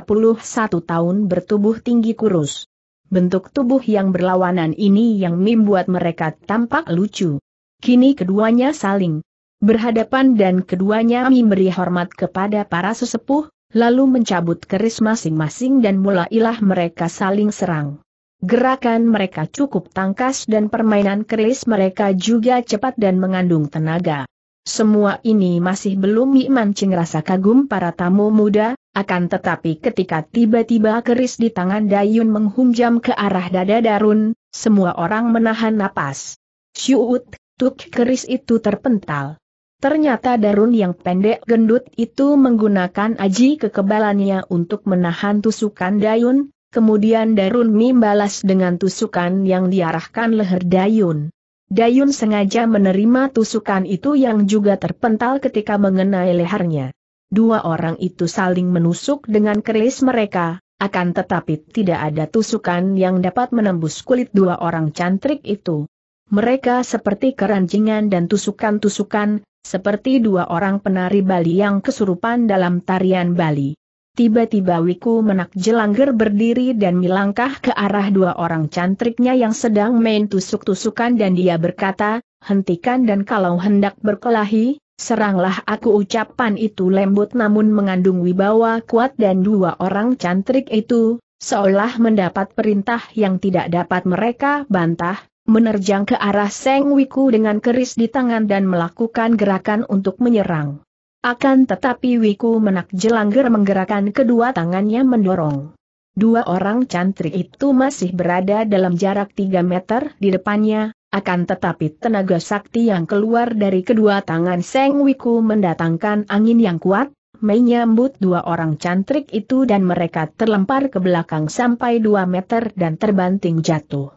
A: tahun bertubuh tinggi kurus. Bentuk tubuh yang berlawanan ini yang membuat mereka tampak lucu. Kini keduanya saling berhadapan dan keduanya memberi hormat kepada para sesepuh, lalu mencabut keris masing-masing dan mulailah mereka saling serang. Gerakan mereka cukup tangkas dan permainan keris mereka juga cepat dan mengandung tenaga. Semua ini masih belum memancing rasa kagum para tamu muda, akan tetapi ketika tiba-tiba keris di tangan Dayun menghunjam ke arah dada Darun, semua orang menahan napas. Syuut, tuk keris itu terpental. Ternyata Darun yang pendek gendut itu menggunakan aji kekebalannya untuk menahan tusukan Dayun, kemudian Darun membalas dengan tusukan yang diarahkan leher Dayun. Dayun sengaja menerima tusukan itu yang juga terpental ketika mengenai lehernya. Dua orang itu saling menusuk dengan keris mereka, akan tetapi tidak ada tusukan yang dapat menembus kulit dua orang cantrik itu. Mereka seperti keranjingan dan tusukan-tusukan, seperti dua orang penari Bali yang kesurupan dalam tarian Bali. Tiba-tiba Wiku Menak Jelangger berdiri dan melangkah ke arah dua orang cantriknya yang sedang main tusuk-tusukan dan dia berkata, hentikan dan kalau hendak berkelahi, seranglah aku ucapan itu lembut namun mengandung wibawa kuat dan dua orang cantrik itu, seolah mendapat perintah yang tidak dapat mereka bantah, menerjang ke arah Seng Wiku dengan keris di tangan dan melakukan gerakan untuk menyerang. Akan tetapi Wiku menak jelangger menggerakkan kedua tangannya mendorong. Dua orang cantrik itu masih berada dalam jarak 3 meter di depannya, akan tetapi tenaga sakti yang keluar dari kedua tangan Seng Wiku mendatangkan angin yang kuat, menyambut dua orang cantrik itu dan mereka terlempar ke belakang sampai 2 meter dan terbanting jatuh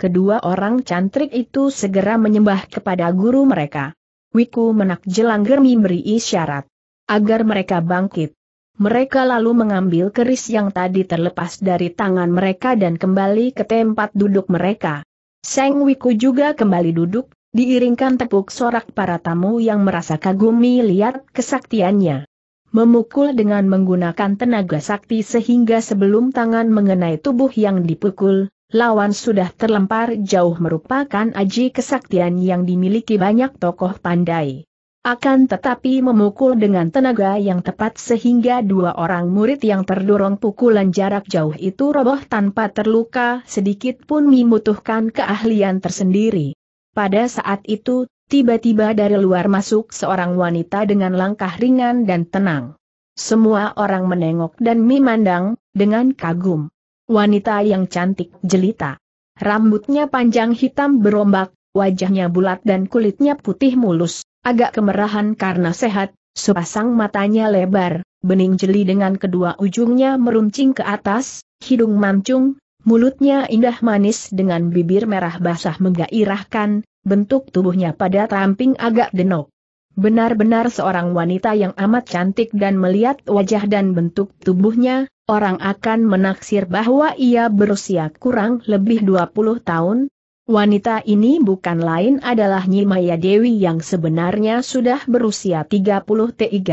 A: kedua orang cantrik itu segera menyembah kepada guru mereka. Wiku menak jelang germi beri isyarat agar mereka bangkit. Mereka lalu mengambil keris yang tadi terlepas dari tangan mereka dan kembali ke tempat duduk mereka. Seng Wiku juga kembali duduk, diiringkan tepuk sorak para tamu yang merasa kagumi lihat kesaktiannya. Memukul dengan menggunakan tenaga sakti sehingga sebelum tangan mengenai tubuh yang dipukul, lawan sudah terlempar jauh merupakan aji kesaktian yang dimiliki banyak tokoh pandai. Akan tetapi memukul dengan tenaga yang tepat sehingga dua orang murid yang terdorong pukulan jarak jauh itu roboh tanpa terluka sedikit pun membutuhkan keahlian tersendiri. Pada saat itu, tiba-tiba dari luar masuk seorang wanita dengan langkah ringan dan tenang. Semua orang menengok dan memandang, dengan kagum wanita yang cantik jelita. Rambutnya panjang hitam berombak, wajahnya bulat dan kulitnya putih mulus, agak kemerahan karena sehat, sepasang matanya lebar, bening jeli dengan kedua ujungnya meruncing ke atas, hidung mancung, mulutnya indah manis dengan bibir merah basah menggairahkan, bentuk tubuhnya pada ramping agak denok. Benar-benar seorang wanita yang amat cantik dan melihat wajah dan bentuk tubuhnya, orang akan menaksir bahwa ia berusia kurang lebih 20 tahun. Wanita ini bukan lain adalah Nyimaya Dewi yang sebenarnya sudah berusia 33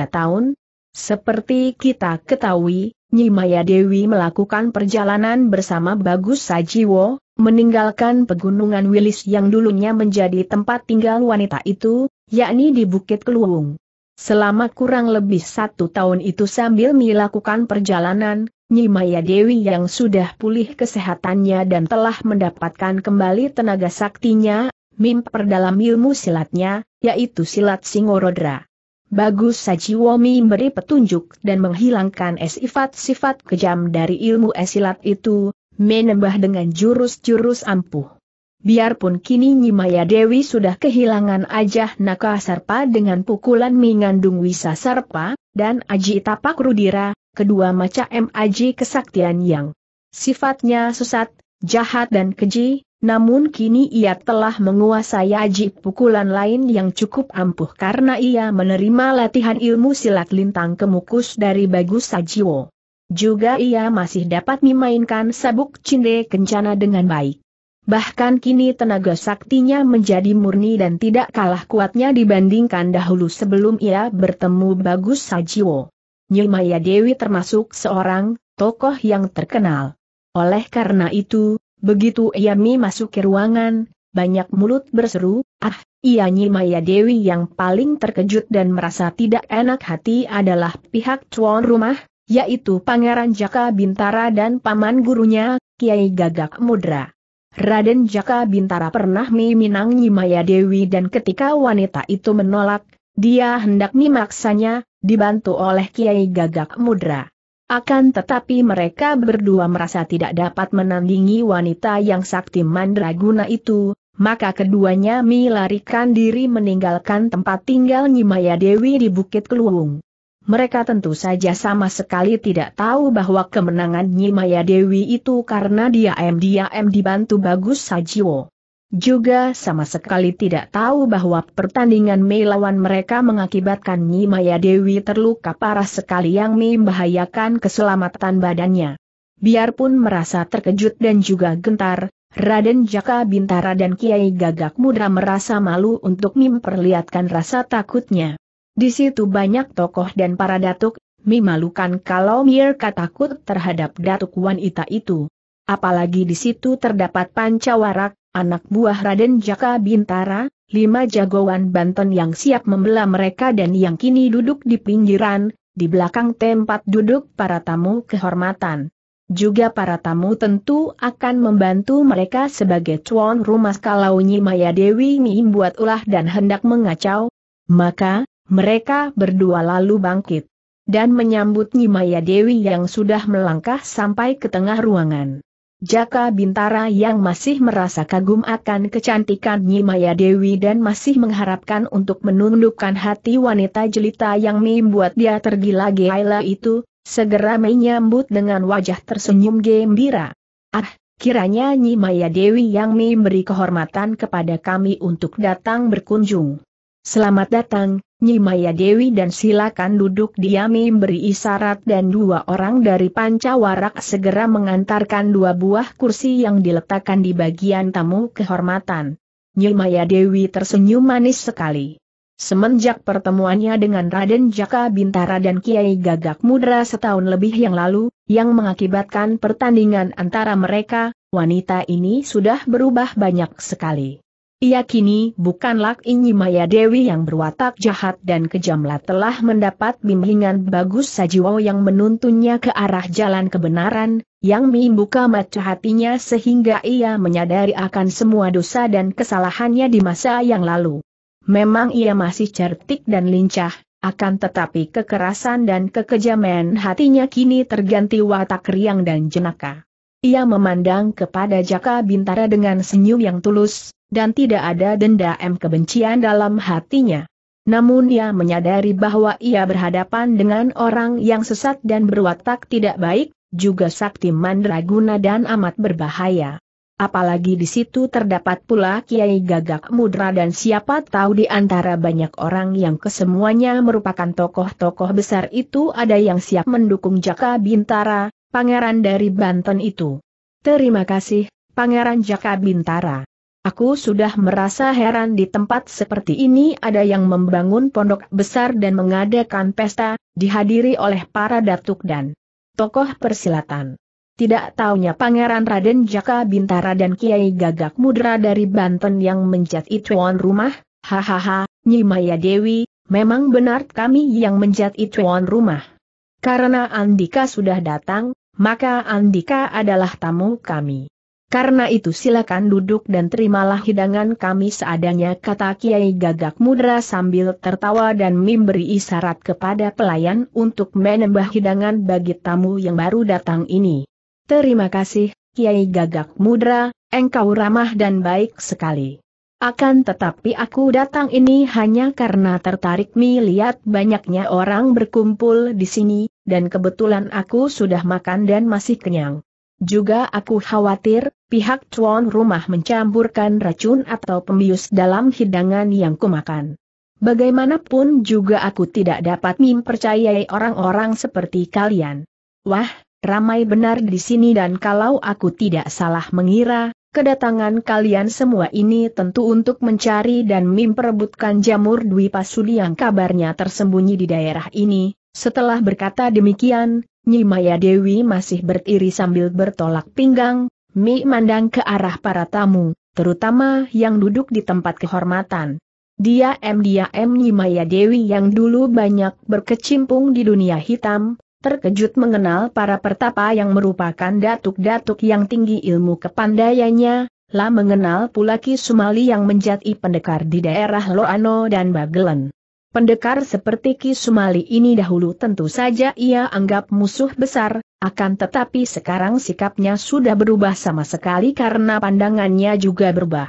A: tahun. Seperti kita ketahui, Nyimaya Dewi melakukan perjalanan bersama Bagus Sajiwo, meninggalkan pegunungan Wilis yang dulunya menjadi tempat tinggal wanita itu, yakni di Bukit Keluung. Selama kurang lebih satu tahun itu sambil melakukan perjalanan, Nyi Maya Dewi yang sudah pulih kesehatannya dan telah mendapatkan kembali tenaga saktinya, memperdalam ilmu silatnya, yaitu silat Singorodra. Bagus Sajiwomi memberi petunjuk dan menghilangkan sifat-sifat kejam dari ilmu esilat itu, menambah dengan jurus-jurus ampuh. Biarpun kini Nyimaya Dewi sudah kehilangan Ajah Naka Sarpa dengan pukulan Mingandung Wisa Sarpa, dan Aji Tapak Rudira, kedua macam Aji kesaktian yang sifatnya sesat, jahat dan keji, namun kini ia telah menguasai Aji pukulan lain yang cukup ampuh karena ia menerima latihan ilmu silat lintang kemukus dari Bagus Sajiwo. Juga ia masih dapat memainkan sabuk cinde kencana dengan baik. Bahkan kini tenaga saktinya menjadi murni dan tidak kalah kuatnya dibandingkan dahulu sebelum ia bertemu Bagus Sajiwo. Maya Dewi termasuk seorang tokoh yang terkenal. Oleh karena itu, begitu Yami masuk ke ruangan, banyak mulut berseru, ah, iya Nyimaya Dewi yang paling terkejut dan merasa tidak enak hati adalah pihak tuan rumah, yaitu Pangeran Jaka Bintara dan paman gurunya, Kiai Gagak Mudra. Raden Jaka Bintara pernah meminang Maya Dewi dan ketika wanita itu menolak, dia hendak memaksanya, dibantu oleh Kiai Gagak Mudra. Akan tetapi mereka berdua merasa tidak dapat menandingi wanita yang sakti mandraguna itu, maka keduanya melarikan diri meninggalkan tempat tinggal Nyimaya Dewi di Bukit Keluung mereka tentu saja sama sekali tidak tahu bahwa kemenangan Nyimaya Dewi itu karena dia m dibantu Bagus Sajiwo. Juga sama sekali tidak tahu bahwa pertandingan Mei lawan mereka mengakibatkan Nyimaya Dewi terluka parah sekali yang membahayakan keselamatan badannya. Biarpun merasa terkejut dan juga gentar, Raden Jaka Bintara dan Kiai Gagak Muda merasa malu untuk memperlihatkan rasa takutnya. Di situ banyak tokoh dan para datuk, memalukan kalau Mir takut terhadap datuk wanita itu. Apalagi di situ terdapat Pancawarak, anak buah Raden Jaka Bintara, lima jagoan Banten yang siap membela mereka dan yang kini duduk di pinggiran, di belakang tempat duduk para tamu kehormatan. Juga para tamu tentu akan membantu mereka sebagai tuan rumah kalau Maya Dewi membuat ulah dan hendak mengacau. Maka, mereka berdua lalu bangkit dan menyambut Nyimaya Dewi yang sudah melangkah sampai ke tengah ruangan. Jaka Bintara yang masih merasa kagum akan kecantikan Nyimaya Dewi dan masih mengharapkan untuk menundukkan hati wanita jelita yang membuat dia tergila-gila itu, segera menyambut dengan wajah tersenyum gembira. Ah, kiranya Nyimaya Dewi yang memberi kehormatan kepada kami untuk datang berkunjung. Selamat datang, Nyi Maya Dewi dan silakan duduk diami beri isyarat dan dua orang dari Pancawarak segera mengantarkan dua buah kursi yang diletakkan di bagian tamu kehormatan. Nyi Maya Dewi tersenyum manis sekali. Semenjak pertemuannya dengan Raden Jaka Bintara dan Kiai Gagak Mudra setahun lebih yang lalu, yang mengakibatkan pertandingan antara mereka, wanita ini sudah berubah banyak sekali. Ia kini bukanlah Inyimaya Dewi yang berwatak jahat dan kejamlah telah mendapat bimbingan bagus Sajiwo yang menuntunnya ke arah jalan kebenaran, yang membuka mata hatinya sehingga ia menyadari akan semua dosa dan kesalahannya di masa yang lalu. Memang ia masih cerdik dan lincah, akan tetapi kekerasan dan kekejaman hatinya kini terganti watak riang dan jenaka. Ia memandang kepada Jaka Bintara dengan senyum yang tulus, dan tidak ada dendam kebencian dalam hatinya. Namun ia menyadari bahwa ia berhadapan dengan orang yang sesat dan berwatak tidak baik, juga sakti mandraguna dan amat berbahaya. Apalagi di situ terdapat pula Kiai Gagak Mudra dan siapa tahu di antara banyak orang yang kesemuanya merupakan tokoh-tokoh besar itu ada yang siap mendukung Jaka Bintara, pangeran dari Banten itu. Terima kasih, Pangeran Jaka Bintara. Aku sudah merasa heran di tempat seperti ini ada yang membangun pondok besar dan mengadakan pesta, dihadiri oleh para datuk dan tokoh persilatan. Tidak taunya Pangeran Raden Jaka Bintara dan Kiai Gagak Mudra dari Banten yang menjadi tuan rumah, hahaha, Nyimaya Dewi, memang benar kami yang menjadi tuan rumah. Karena Andika sudah datang, maka Andika adalah tamu kami. Karena itu silakan duduk dan terimalah hidangan kami seadanya kata Kiai Gagak Mudra sambil tertawa dan memberi isyarat kepada pelayan untuk menambah hidangan bagi tamu yang baru datang ini. Terima kasih, Kiai Gagak Mudra, engkau ramah dan baik sekali. Akan tetapi aku datang ini hanya karena tertarik melihat banyaknya orang berkumpul di sini, dan kebetulan aku sudah makan dan masih kenyang. Juga aku khawatir, pihak tuan rumah mencampurkan racun atau pembius dalam hidangan yang kumakan. Bagaimanapun juga aku tidak dapat mempercayai orang-orang seperti kalian. Wah, ramai benar di sini dan kalau aku tidak salah mengira, kedatangan kalian semua ini tentu untuk mencari dan memperebutkan jamur Dwi pasuli yang kabarnya tersembunyi di daerah ini. Setelah berkata demikian, Nyimaya Dewi masih berdiri sambil bertolak pinggang, Mi mandang ke arah para tamu, terutama yang duduk di tempat kehormatan. Dia M-diam dia Nyimaya Dewi yang dulu banyak berkecimpung di dunia hitam, terkejut mengenal para pertapa yang merupakan datuk-datuk yang tinggi ilmu kepandaiannya, lah mengenal pula Ki Sumali yang menjadi pendekar di daerah Loano dan Bagelen. Pendekar seperti Ki Sumali ini dahulu tentu saja ia anggap musuh besar, akan tetapi sekarang sikapnya sudah berubah sama sekali karena pandangannya juga berubah.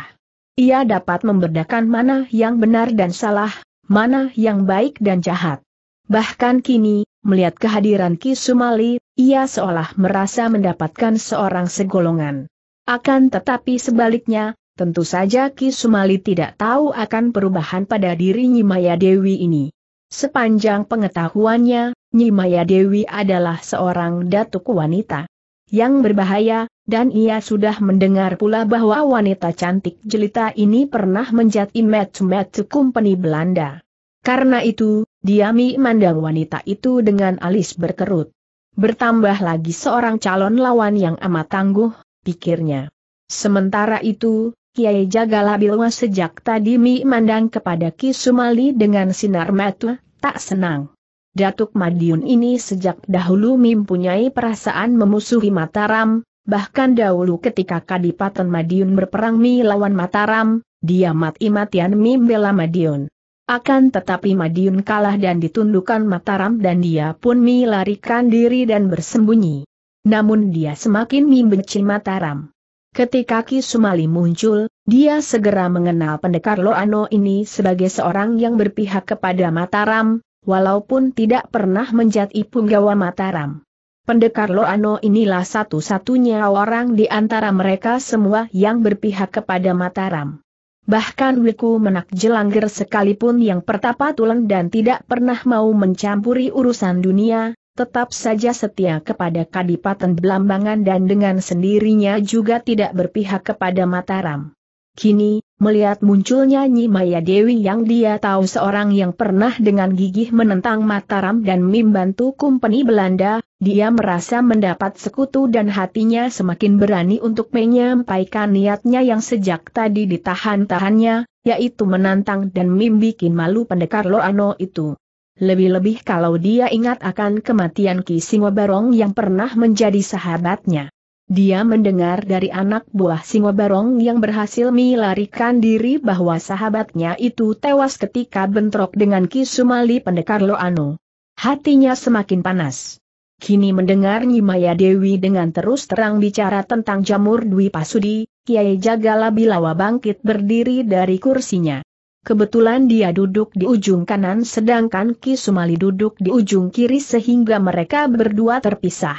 A: Ia dapat membedakan mana yang benar dan salah, mana yang baik dan jahat. Bahkan kini, melihat kehadiran Ki Sumali, ia seolah merasa mendapatkan seorang segolongan. Akan tetapi sebaliknya, Tentu saja Ki Sumali tidak tahu akan perubahan pada diri Nyimaya Dewi ini. Sepanjang pengetahuannya, Nyimaya Dewi adalah seorang datuk wanita yang berbahaya, dan ia sudah mendengar pula bahwa wanita cantik jelita ini pernah menjadi match-match company Belanda. Karena itu, Diami mandang wanita itu dengan alis berkerut. Bertambah lagi seorang calon lawan yang amat tangguh, pikirnya. Sementara itu, Kiai jagalah Bilwa sejak tadi Mi mandang kepada Ki Sumali dengan sinar mata, tak senang. Datuk Madiun ini sejak dahulu mempunyai perasaan memusuhi Mataram, bahkan dahulu ketika Kadipaten Madiun berperang melawan Mataram, dia mati-matian Mi bela Madiun. Akan tetapi Madiun kalah dan ditundukkan Mataram dan dia pun melarikan diri dan bersembunyi. Namun dia semakin membenci Mataram. Ketika Ki Sumali muncul, dia segera mengenal pendekar Loano ini sebagai seorang yang berpihak kepada Mataram, walaupun tidak pernah menjadi punggawa Mataram. Pendekar Loano inilah satu-satunya orang di antara mereka semua yang berpihak kepada Mataram. Bahkan Wiku Menak Jelangger sekalipun yang pertapa tulen dan tidak pernah mau mencampuri urusan dunia, tetap saja setia kepada Kadipaten Belambangan dan dengan sendirinya juga tidak berpihak kepada Mataram. Kini, melihat munculnya Nyi Maya Dewi yang dia tahu seorang yang pernah dengan gigih menentang Mataram dan membantu kumpeni Belanda, dia merasa mendapat sekutu dan hatinya semakin berani untuk menyampaikan niatnya yang sejak tadi ditahan-tahannya, yaitu menantang dan membikin malu pendekar Loano itu lebih-lebih kalau dia ingat akan kematian Ki Singobarong yang pernah menjadi sahabatnya. Dia mendengar dari anak buah Singobarong yang berhasil melarikan diri bahwa sahabatnya itu tewas ketika bentrok dengan Ki Sumali pendekar Loano. Hatinya semakin panas. Kini mendengar Maya Dewi dengan terus terang bicara tentang jamur Dwi Pasudi, Kiai Jagala Bilawa bangkit berdiri dari kursinya. Kebetulan dia duduk di ujung kanan sedangkan Ki Sumali duduk di ujung kiri sehingga mereka berdua terpisah.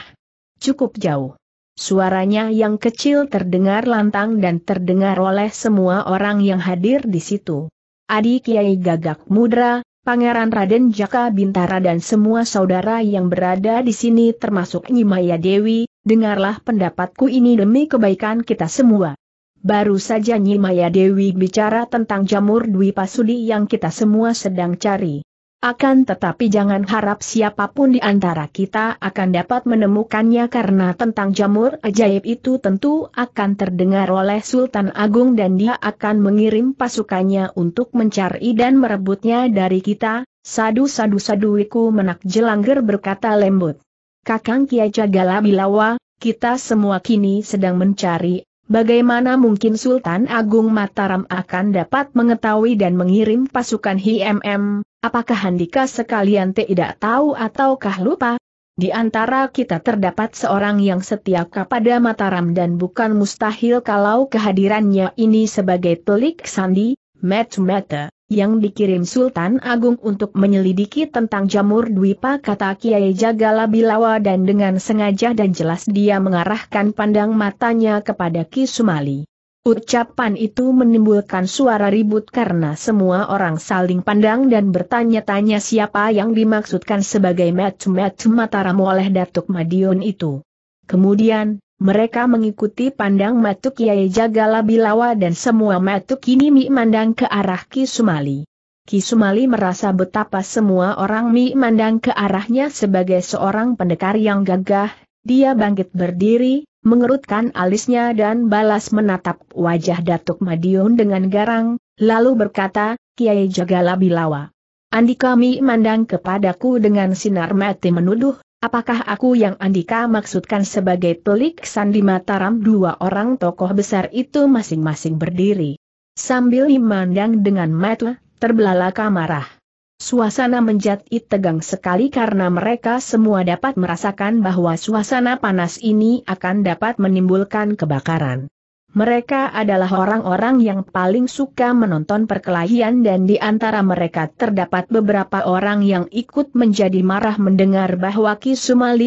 A: Cukup jauh. Suaranya yang kecil terdengar lantang dan terdengar oleh semua orang yang hadir di situ. Adik Kiai Gagak Mudra, Pangeran Raden Jaka Bintara dan semua saudara yang berada di sini termasuk Nyimaya Dewi, dengarlah pendapatku ini demi kebaikan kita semua. Baru saja Maya Dewi bicara tentang jamur Dwi Pasudi yang kita semua sedang cari. Akan tetapi jangan harap siapapun di antara kita akan dapat menemukannya karena tentang jamur ajaib itu tentu akan terdengar oleh Sultan Agung dan dia akan mengirim pasukannya untuk mencari dan merebutnya dari kita, sadu-sadu-saduiku menak jelangger berkata lembut. Kakang Kiai Cagala Bilawa, kita semua kini sedang mencari Bagaimana mungkin Sultan Agung Mataram akan dapat mengetahui dan mengirim pasukan HMM, apakah Handika sekalian tidak tahu ataukah lupa? Di antara kita terdapat seorang yang setia kepada Mataram dan bukan mustahil kalau kehadirannya ini sebagai telik sandi, match matter yang dikirim Sultan Agung untuk menyelidiki tentang jamur Dwipa kata Kiai Jagala Bilawa dan dengan sengaja dan jelas dia mengarahkan pandang matanya kepada Ki Sumali. Ucapan itu menimbulkan suara ribut karena semua orang saling pandang dan bertanya-tanya siapa yang dimaksudkan sebagai macam Mataramu oleh Datuk Madiun itu. Kemudian, mereka mengikuti pandang matuk Kiai Jagala Bilawa dan semua matuk kini mi mandang ke arah Ki Sumali. Ki Sumali merasa betapa semua orang mi mandang ke arahnya sebagai seorang pendekar yang gagah, dia bangkit berdiri, mengerutkan alisnya dan balas menatap wajah Datuk Madiun dengan garang, lalu berkata, Kiai Jagala Bilawa. Andi kami mandang kepadaku dengan sinar mati menuduh, Apakah aku yang Andika maksudkan sebagai pelik sandi Mataram dua orang tokoh besar itu masing-masing berdiri. Sambil memandang dengan mata, terbelalak marah. Suasana menjadi tegang sekali karena mereka semua dapat merasakan bahwa suasana panas ini akan dapat menimbulkan kebakaran. Mereka adalah orang-orang yang paling suka menonton perkelahian dan di antara mereka terdapat beberapa orang yang ikut menjadi marah mendengar bahwa Ki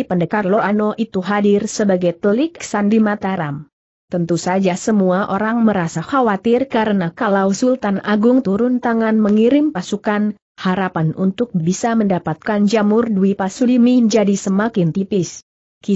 A: pendekar Loano itu hadir sebagai telik sandi Mataram. Tentu saja semua orang merasa khawatir karena kalau Sultan Agung turun tangan mengirim pasukan, harapan untuk bisa mendapatkan jamur Dwi Pasulimi menjadi semakin tipis. Ki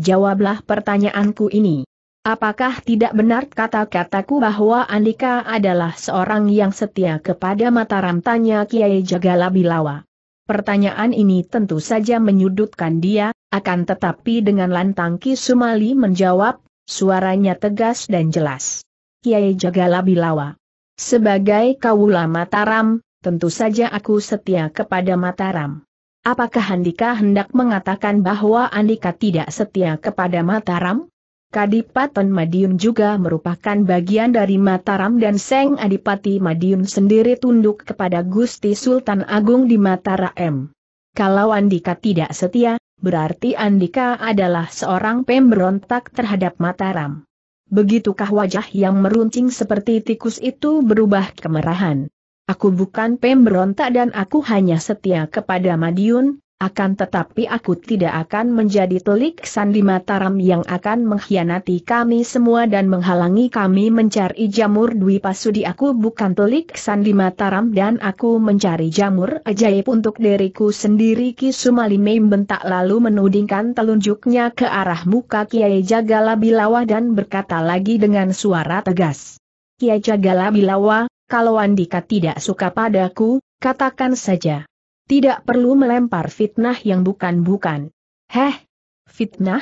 A: jawablah pertanyaanku ini. Apakah tidak benar kata-kataku bahwa Andika adalah seorang yang setia kepada Mataram? Tanya Kiai Jagala Bilawa. Pertanyaan ini tentu saja menyudutkan dia, akan tetapi dengan lantang Ki Sumali menjawab, suaranya tegas dan jelas. Kiai Jagala Bilawa. Sebagai kaula Mataram, tentu saja aku setia kepada Mataram. Apakah Andika hendak mengatakan bahwa Andika tidak setia kepada Mataram? Kadipaten Madiun juga merupakan bagian dari Mataram dan Seng Adipati Madiun sendiri tunduk kepada Gusti Sultan Agung di Mataram. Kalau Andika tidak setia, berarti Andika adalah seorang pemberontak terhadap Mataram. Begitukah wajah yang meruncing seperti tikus itu berubah kemerahan? Aku bukan pemberontak dan aku hanya setia kepada Madiun, akan tetapi aku tidak akan menjadi telik sandi Mataram yang akan mengkhianati kami semua dan menghalangi kami mencari jamur Dwi Pasudi. Aku bukan telik sandi Mataram dan aku mencari jamur ajaib untuk diriku sendiri. Kisumalime membentak lalu menudingkan telunjuknya ke arah muka Kiai Jagala Bilawa dan berkata lagi dengan suara tegas. Kiai Jagala Bilawa, kalau Andika tidak suka padaku, katakan saja. Tidak perlu melempar fitnah yang bukan-bukan. Heh, fitnah?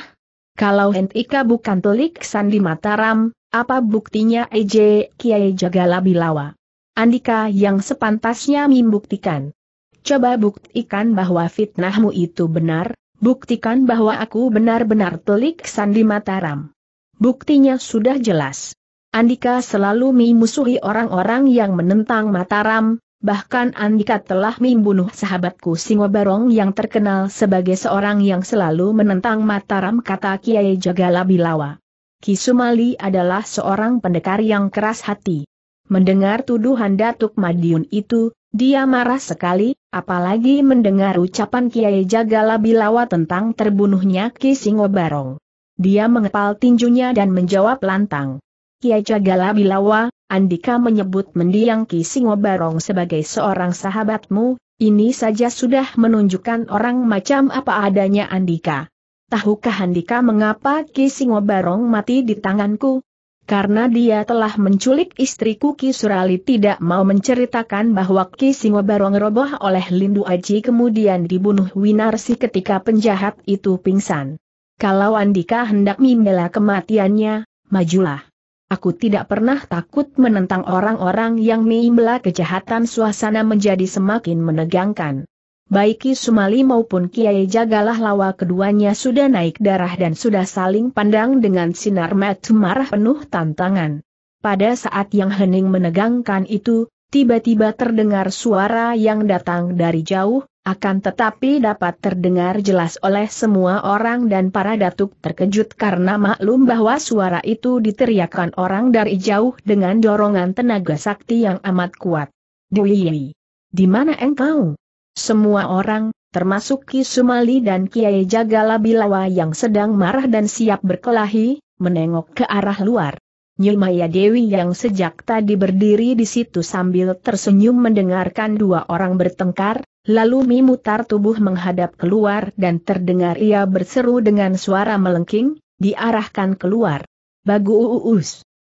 A: Kalau Hentika bukan telik sandi Mataram, apa buktinya EJ Kiai Jagala Bilawa? Andika yang sepantasnya membuktikan. Coba buktikan bahwa fitnahmu itu benar, buktikan bahwa aku benar-benar telik sandi Mataram. Buktinya sudah jelas. Andika selalu memusuhi orang-orang yang menentang Mataram, Bahkan Andika telah membunuh sahabatku Singo Barong yang terkenal sebagai seorang yang selalu menentang Mataram kata Kiai Jagala Bilawa. Kisumali adalah seorang pendekar yang keras hati. Mendengar tuduhan Datuk Madiun itu, dia marah sekali, apalagi mendengar ucapan Kiai Jagala Bilawa tentang terbunuhnya Ki Singo Barong. Dia mengepal tinjunya dan menjawab lantang. Kiai Cagala Bilawa, Andika menyebut mendiang Ki Singo Barong sebagai seorang sahabatmu, ini saja sudah menunjukkan orang macam apa adanya Andika. Tahukah Andika mengapa Ki Singo Barong mati di tanganku? Karena dia telah menculik istriku Ki Surali tidak mau menceritakan bahwa Ki Singo Barong roboh oleh Lindu Aji kemudian dibunuh Winarsi ketika penjahat itu pingsan. Kalau Andika hendak membela kematiannya, majulah. Aku tidak pernah takut menentang orang-orang yang miimbla kejahatan suasana menjadi semakin menegangkan. Baiki Sumali maupun Kiai Jagalah Lawa keduanya sudah naik darah dan sudah saling pandang dengan sinar mata marah penuh tantangan. Pada saat yang hening menegangkan itu, tiba-tiba terdengar suara yang datang dari jauh, akan tetapi dapat terdengar jelas oleh semua orang dan para datuk terkejut karena maklum bahwa suara itu diteriakkan orang dari jauh dengan dorongan tenaga sakti yang amat kuat. Dwi, di mana engkau? Semua orang, termasuk Ki Sumali dan Kiai Jagala Bilawa yang sedang marah dan siap berkelahi, menengok ke arah luar. Nyumaya Dewi yang sejak tadi berdiri di situ sambil tersenyum mendengarkan dua orang bertengkar, Lalu mutar tubuh menghadap keluar dan terdengar ia berseru dengan suara melengking, diarahkan keluar. Bagu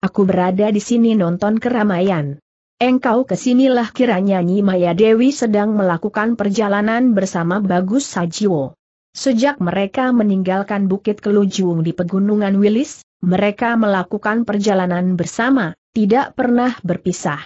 A: Aku berada di sini nonton keramaian. Engkau kesinilah kiranya Nyi Maya Dewi sedang melakukan perjalanan bersama Bagus Sajiwo. Sejak mereka meninggalkan Bukit Kelujung di Pegunungan Wilis, mereka melakukan perjalanan bersama, tidak pernah berpisah.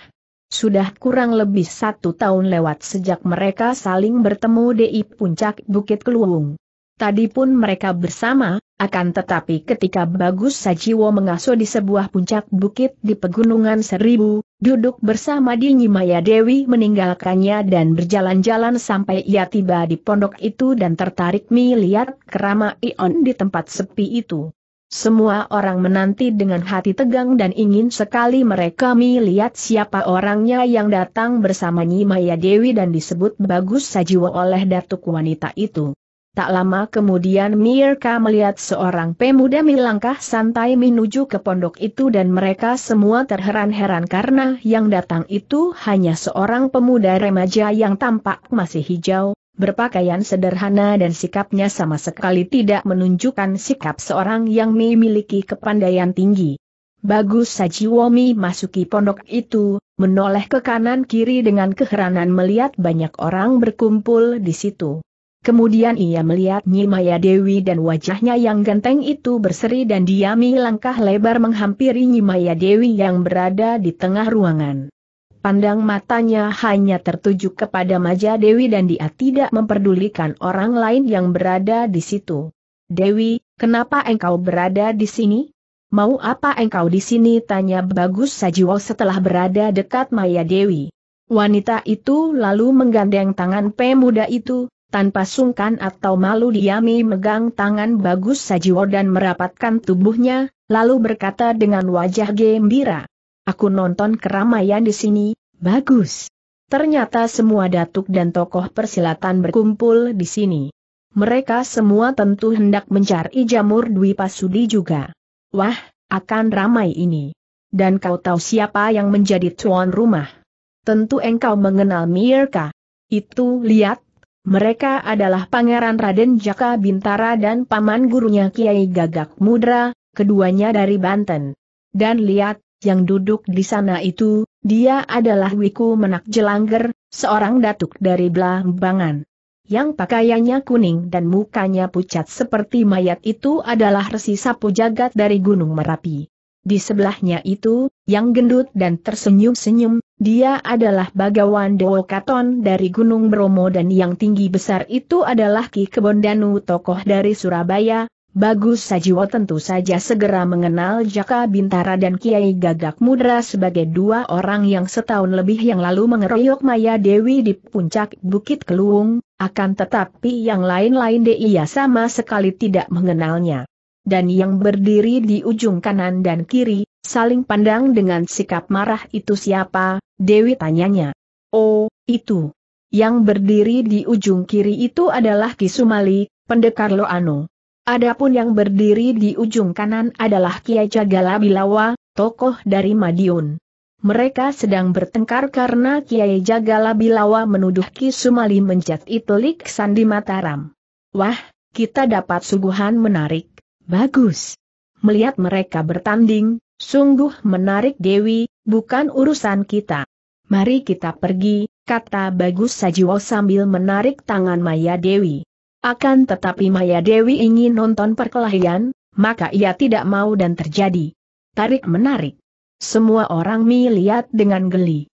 A: Sudah kurang lebih satu tahun lewat sejak mereka saling bertemu di puncak Bukit Keluwung. Tadi pun mereka bersama, akan tetapi ketika Bagus Sajiwo mengasuh di sebuah puncak bukit di Pegunungan Seribu, duduk bersama di Nyimaya Dewi meninggalkannya dan berjalan-jalan sampai ia tiba di pondok itu dan tertarik melihat kerama Ion di tempat sepi itu. Semua orang menanti dengan hati tegang dan ingin sekali mereka melihat siapa orangnya yang datang bersama Nyi Maya Dewi dan disebut bagus sajiwa oleh datuk wanita itu. Tak lama kemudian Mirka melihat seorang pemuda melangkah santai menuju ke pondok itu dan mereka semua terheran-heran karena yang datang itu hanya seorang pemuda remaja yang tampak masih hijau, berpakaian sederhana dan sikapnya sama sekali tidak menunjukkan sikap seorang yang memiliki kepandaian tinggi. Bagus Saji Womi masuki pondok itu, menoleh ke kanan kiri dengan keheranan melihat banyak orang berkumpul di situ. Kemudian ia melihat Maya Dewi dan wajahnya yang genteng itu berseri dan diami langkah lebar menghampiri Maya Dewi yang berada di tengah ruangan. Pandang matanya hanya tertuju kepada Maja Dewi dan dia tidak memperdulikan orang lain yang berada di situ. Dewi, kenapa engkau berada di sini? Mau apa engkau di sini? Tanya Bagus Sajiwo setelah berada dekat Maya Dewi. Wanita itu lalu menggandeng tangan pemuda itu, tanpa sungkan atau malu diami megang tangan Bagus Sajiwo dan merapatkan tubuhnya, lalu berkata dengan wajah gembira. Aku nonton keramaian di sini, bagus. Ternyata semua datuk dan tokoh persilatan berkumpul di sini. Mereka semua tentu hendak mencari jamur Dwi Pasudi juga. Wah, akan ramai ini. Dan kau tahu siapa yang menjadi tuan rumah? Tentu engkau mengenal Mirka. Itu lihat, mereka adalah Pangeran Raden Jaka Bintara dan paman gurunya Kiai Gagak Mudra, keduanya dari Banten. Dan lihat, yang duduk di sana itu, dia adalah Wiku Menak Jelangger, seorang datuk dari Blambangan. Yang pakaiannya kuning dan mukanya pucat seperti mayat itu adalah resi sapu jagat dari Gunung Merapi. Di sebelahnya itu, yang gendut dan tersenyum-senyum, dia adalah Bagawan Dewo Katon dari Gunung Bromo dan yang tinggi besar itu adalah Ki Kebondanu tokoh dari Surabaya, Bagus Sajiwo tentu saja segera mengenal Jaka Bintara dan Kiai Gagak Mudra sebagai dua orang yang setahun lebih yang lalu mengeroyok Maya Dewi di puncak Bukit Keluung, akan tetapi yang lain-lain dia sama sekali tidak mengenalnya. Dan yang berdiri di ujung kanan dan kiri, saling pandang dengan sikap marah itu siapa, Dewi tanyanya. Oh, itu. Yang berdiri di ujung kiri itu adalah Kisumali, pendekar Loano. Adapun yang berdiri di ujung kanan adalah Kiai Cagala Bilawa, tokoh dari Madiun. Mereka sedang bertengkar karena Kiai Jagala Bilawa menuduh Ki Sumali menjat itelik Sandi Mataram. Wah, kita dapat suguhan menarik. Bagus. Melihat mereka bertanding, sungguh menarik Dewi, bukan urusan kita. Mari kita pergi, kata Bagus Sajiwo sambil menarik tangan Maya Dewi. Akan tetapi Maya Dewi ingin nonton perkelahian, maka ia tidak mau dan terjadi. Tarik menarik. Semua orang melihat dengan geli.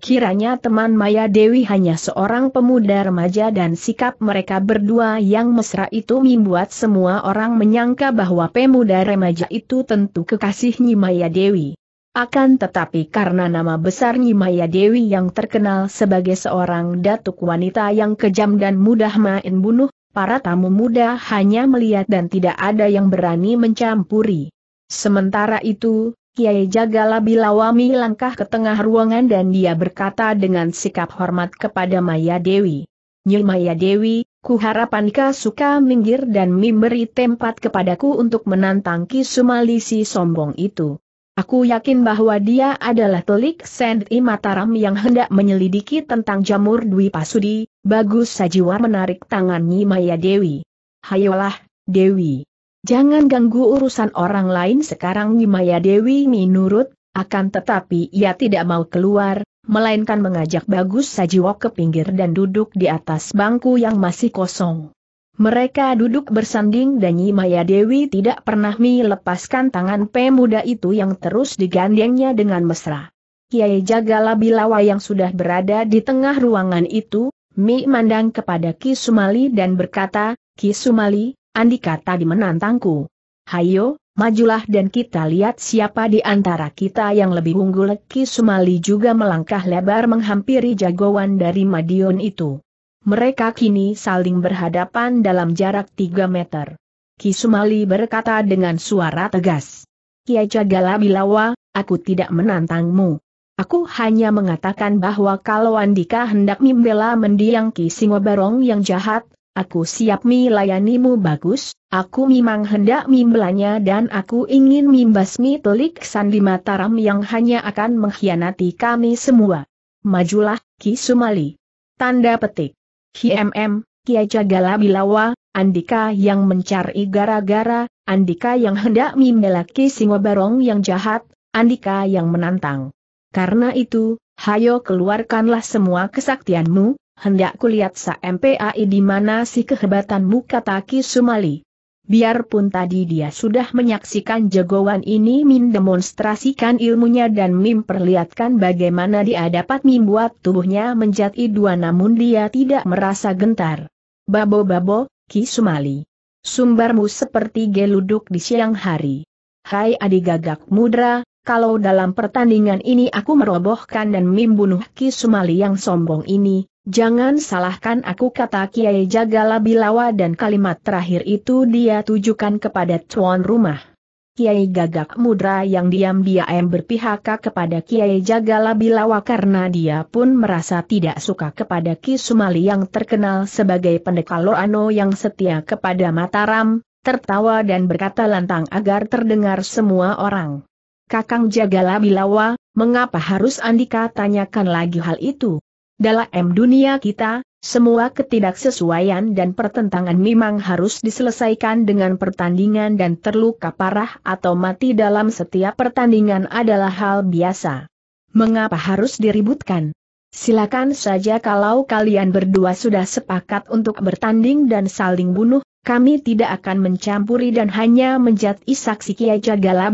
A: Kiranya teman Maya Dewi hanya seorang pemuda remaja dan sikap mereka berdua yang mesra itu membuat semua orang menyangka bahwa pemuda remaja itu tentu kekasih Maya Dewi. Akan tetapi karena nama besar Maya Dewi yang terkenal sebagai seorang datuk wanita yang kejam dan mudah main bunuh, para tamu muda hanya melihat dan tidak ada yang berani mencampuri. Sementara itu, Kiai Jagala Bilawami langkah ke tengah ruangan dan dia berkata dengan sikap hormat kepada Maya Dewi. Nyi Maya Dewi, kuharapankah kau suka minggir dan memberi tempat kepadaku untuk menantang Kisumalisi si sombong itu. Aku yakin bahwa dia adalah telik Sendi Mataram yang hendak menyelidiki tentang jamur Dwi Pasudi, Bagus Sajiwa menarik tangan Nyi Maya Dewi. Hayolah, Dewi. Jangan ganggu urusan orang lain sekarang Maya Dewi menurut, akan tetapi ia tidak mau keluar, melainkan mengajak Bagus Sajiwa ke pinggir dan duduk di atas bangku yang masih kosong. Mereka duduk bersanding dan Maya Dewi tidak pernah melepaskan tangan pemuda itu yang terus digandengnya dengan mesra. Kiai jagalah bilawa yang sudah berada di tengah ruangan itu, Mi mandang kepada Ki Sumali dan berkata, Ki Sumali, Andika tadi menantangku. Hayo, majulah dan kita lihat siapa di antara kita yang lebih unggul. Ki Sumali juga melangkah lebar menghampiri jagoan dari Madiun itu. Mereka kini saling berhadapan dalam jarak 3 meter. Ki Sumali berkata dengan suara tegas. Kiai Cagala Bilawa, aku tidak menantangmu. Aku hanya mengatakan bahwa kalau Andika hendak membela mendiang Ki Singobarong yang jahat, aku siap melayanimu bagus, aku memang hendak membelanya dan aku ingin membasmi telik sandi mataram yang hanya akan mengkhianati kami semua. Majulah, Ki Sumali. Tanda petik. HMM, Kia Jagala Bilawa, Andika yang mencari gara-gara, Andika yang hendak membela Ki Singobarong yang jahat, Andika yang menantang. Karena itu, hayo keluarkanlah semua kesaktianmu, hendak kulihat sa MPAI di mana si kehebatanmu kata Ki Sumali. Biarpun tadi dia sudah menyaksikan jagoan ini mendemonstrasikan ilmunya dan memperlihatkan bagaimana dia dapat membuat tubuhnya menjadi dua namun dia tidak merasa gentar. Babo-babo, Ki Sumali. Sumbarmu seperti geluduk di siang hari. Hai adik gagak mudra, kalau dalam pertandingan ini aku merobohkan dan membunuh Ki Sumali yang sombong ini, jangan salahkan aku kata Kiai Jagala Bilawa dan kalimat terakhir itu dia tujukan kepada tuan rumah. Kiai Gagak Mudra yang diam-diam berpihak kepada Kiai Jagala Bilawa karena dia pun merasa tidak suka kepada Ki Sumali yang terkenal sebagai pendekar Loano yang setia kepada Mataram, tertawa dan berkata lantang agar terdengar semua orang. Kakang Jagala Bilawa, mengapa harus Andika tanyakan lagi hal itu? Dalam dunia kita, semua ketidaksesuaian dan pertentangan memang harus diselesaikan dengan pertandingan dan terluka parah atau mati dalam setiap pertandingan adalah hal biasa. Mengapa harus diributkan? Silakan saja kalau kalian berdua sudah sepakat untuk bertanding dan saling bunuh, kami tidak akan mencampuri dan hanya menjadi saksi Kiai Jagala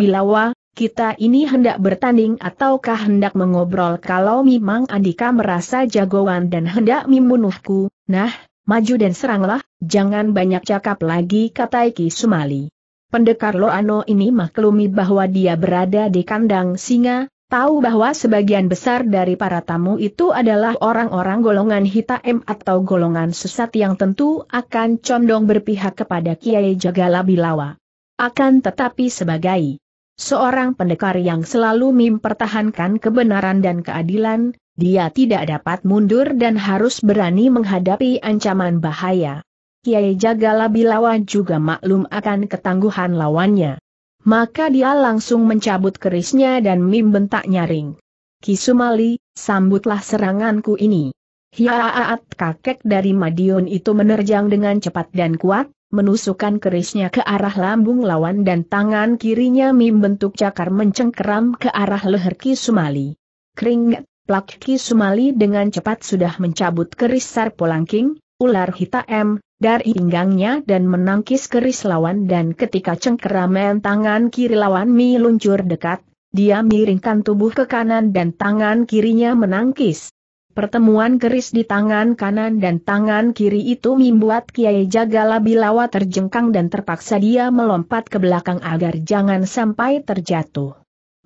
A: kita ini hendak bertanding ataukah hendak mengobrol kalau memang Andika merasa jagoan dan hendak membunuhku, nah, maju dan seranglah, jangan banyak cakap lagi kata Iki Sumali. Pendekar Loano ini maklumi bahwa dia berada di kandang singa, tahu bahwa sebagian besar dari para tamu itu adalah orang-orang golongan hitam atau golongan sesat yang tentu akan condong berpihak kepada Kiai Jagalabilawa. Akan tetapi sebagai Seorang pendekar yang selalu mempertahankan kebenaran dan keadilan, dia tidak dapat mundur dan harus berani menghadapi ancaman bahaya. Kiai Jagala Bilawa juga maklum akan ketangguhan lawannya. Maka dia langsung mencabut kerisnya dan Mim bentak nyaring. Kisumali, sambutlah seranganku ini. Hiaaat kakek dari Madiun itu menerjang dengan cepat dan kuat, menusukkan kerisnya ke arah lambung lawan dan tangan kirinya membentuk cakar mencengkeram ke arah leher Ki Sumali. Keringat, plak Ki Sumali dengan cepat sudah mencabut keris Sarpolangking, ular hitam, dari pinggangnya dan menangkis keris lawan dan ketika cengkeraman tangan kiri lawan mi luncur dekat, dia miringkan tubuh ke kanan dan tangan kirinya menangkis. Pertemuan keris di tangan kanan dan tangan kiri itu membuat Kiai Jagala Bilawa terjengkang dan terpaksa dia melompat ke belakang agar jangan sampai terjatuh.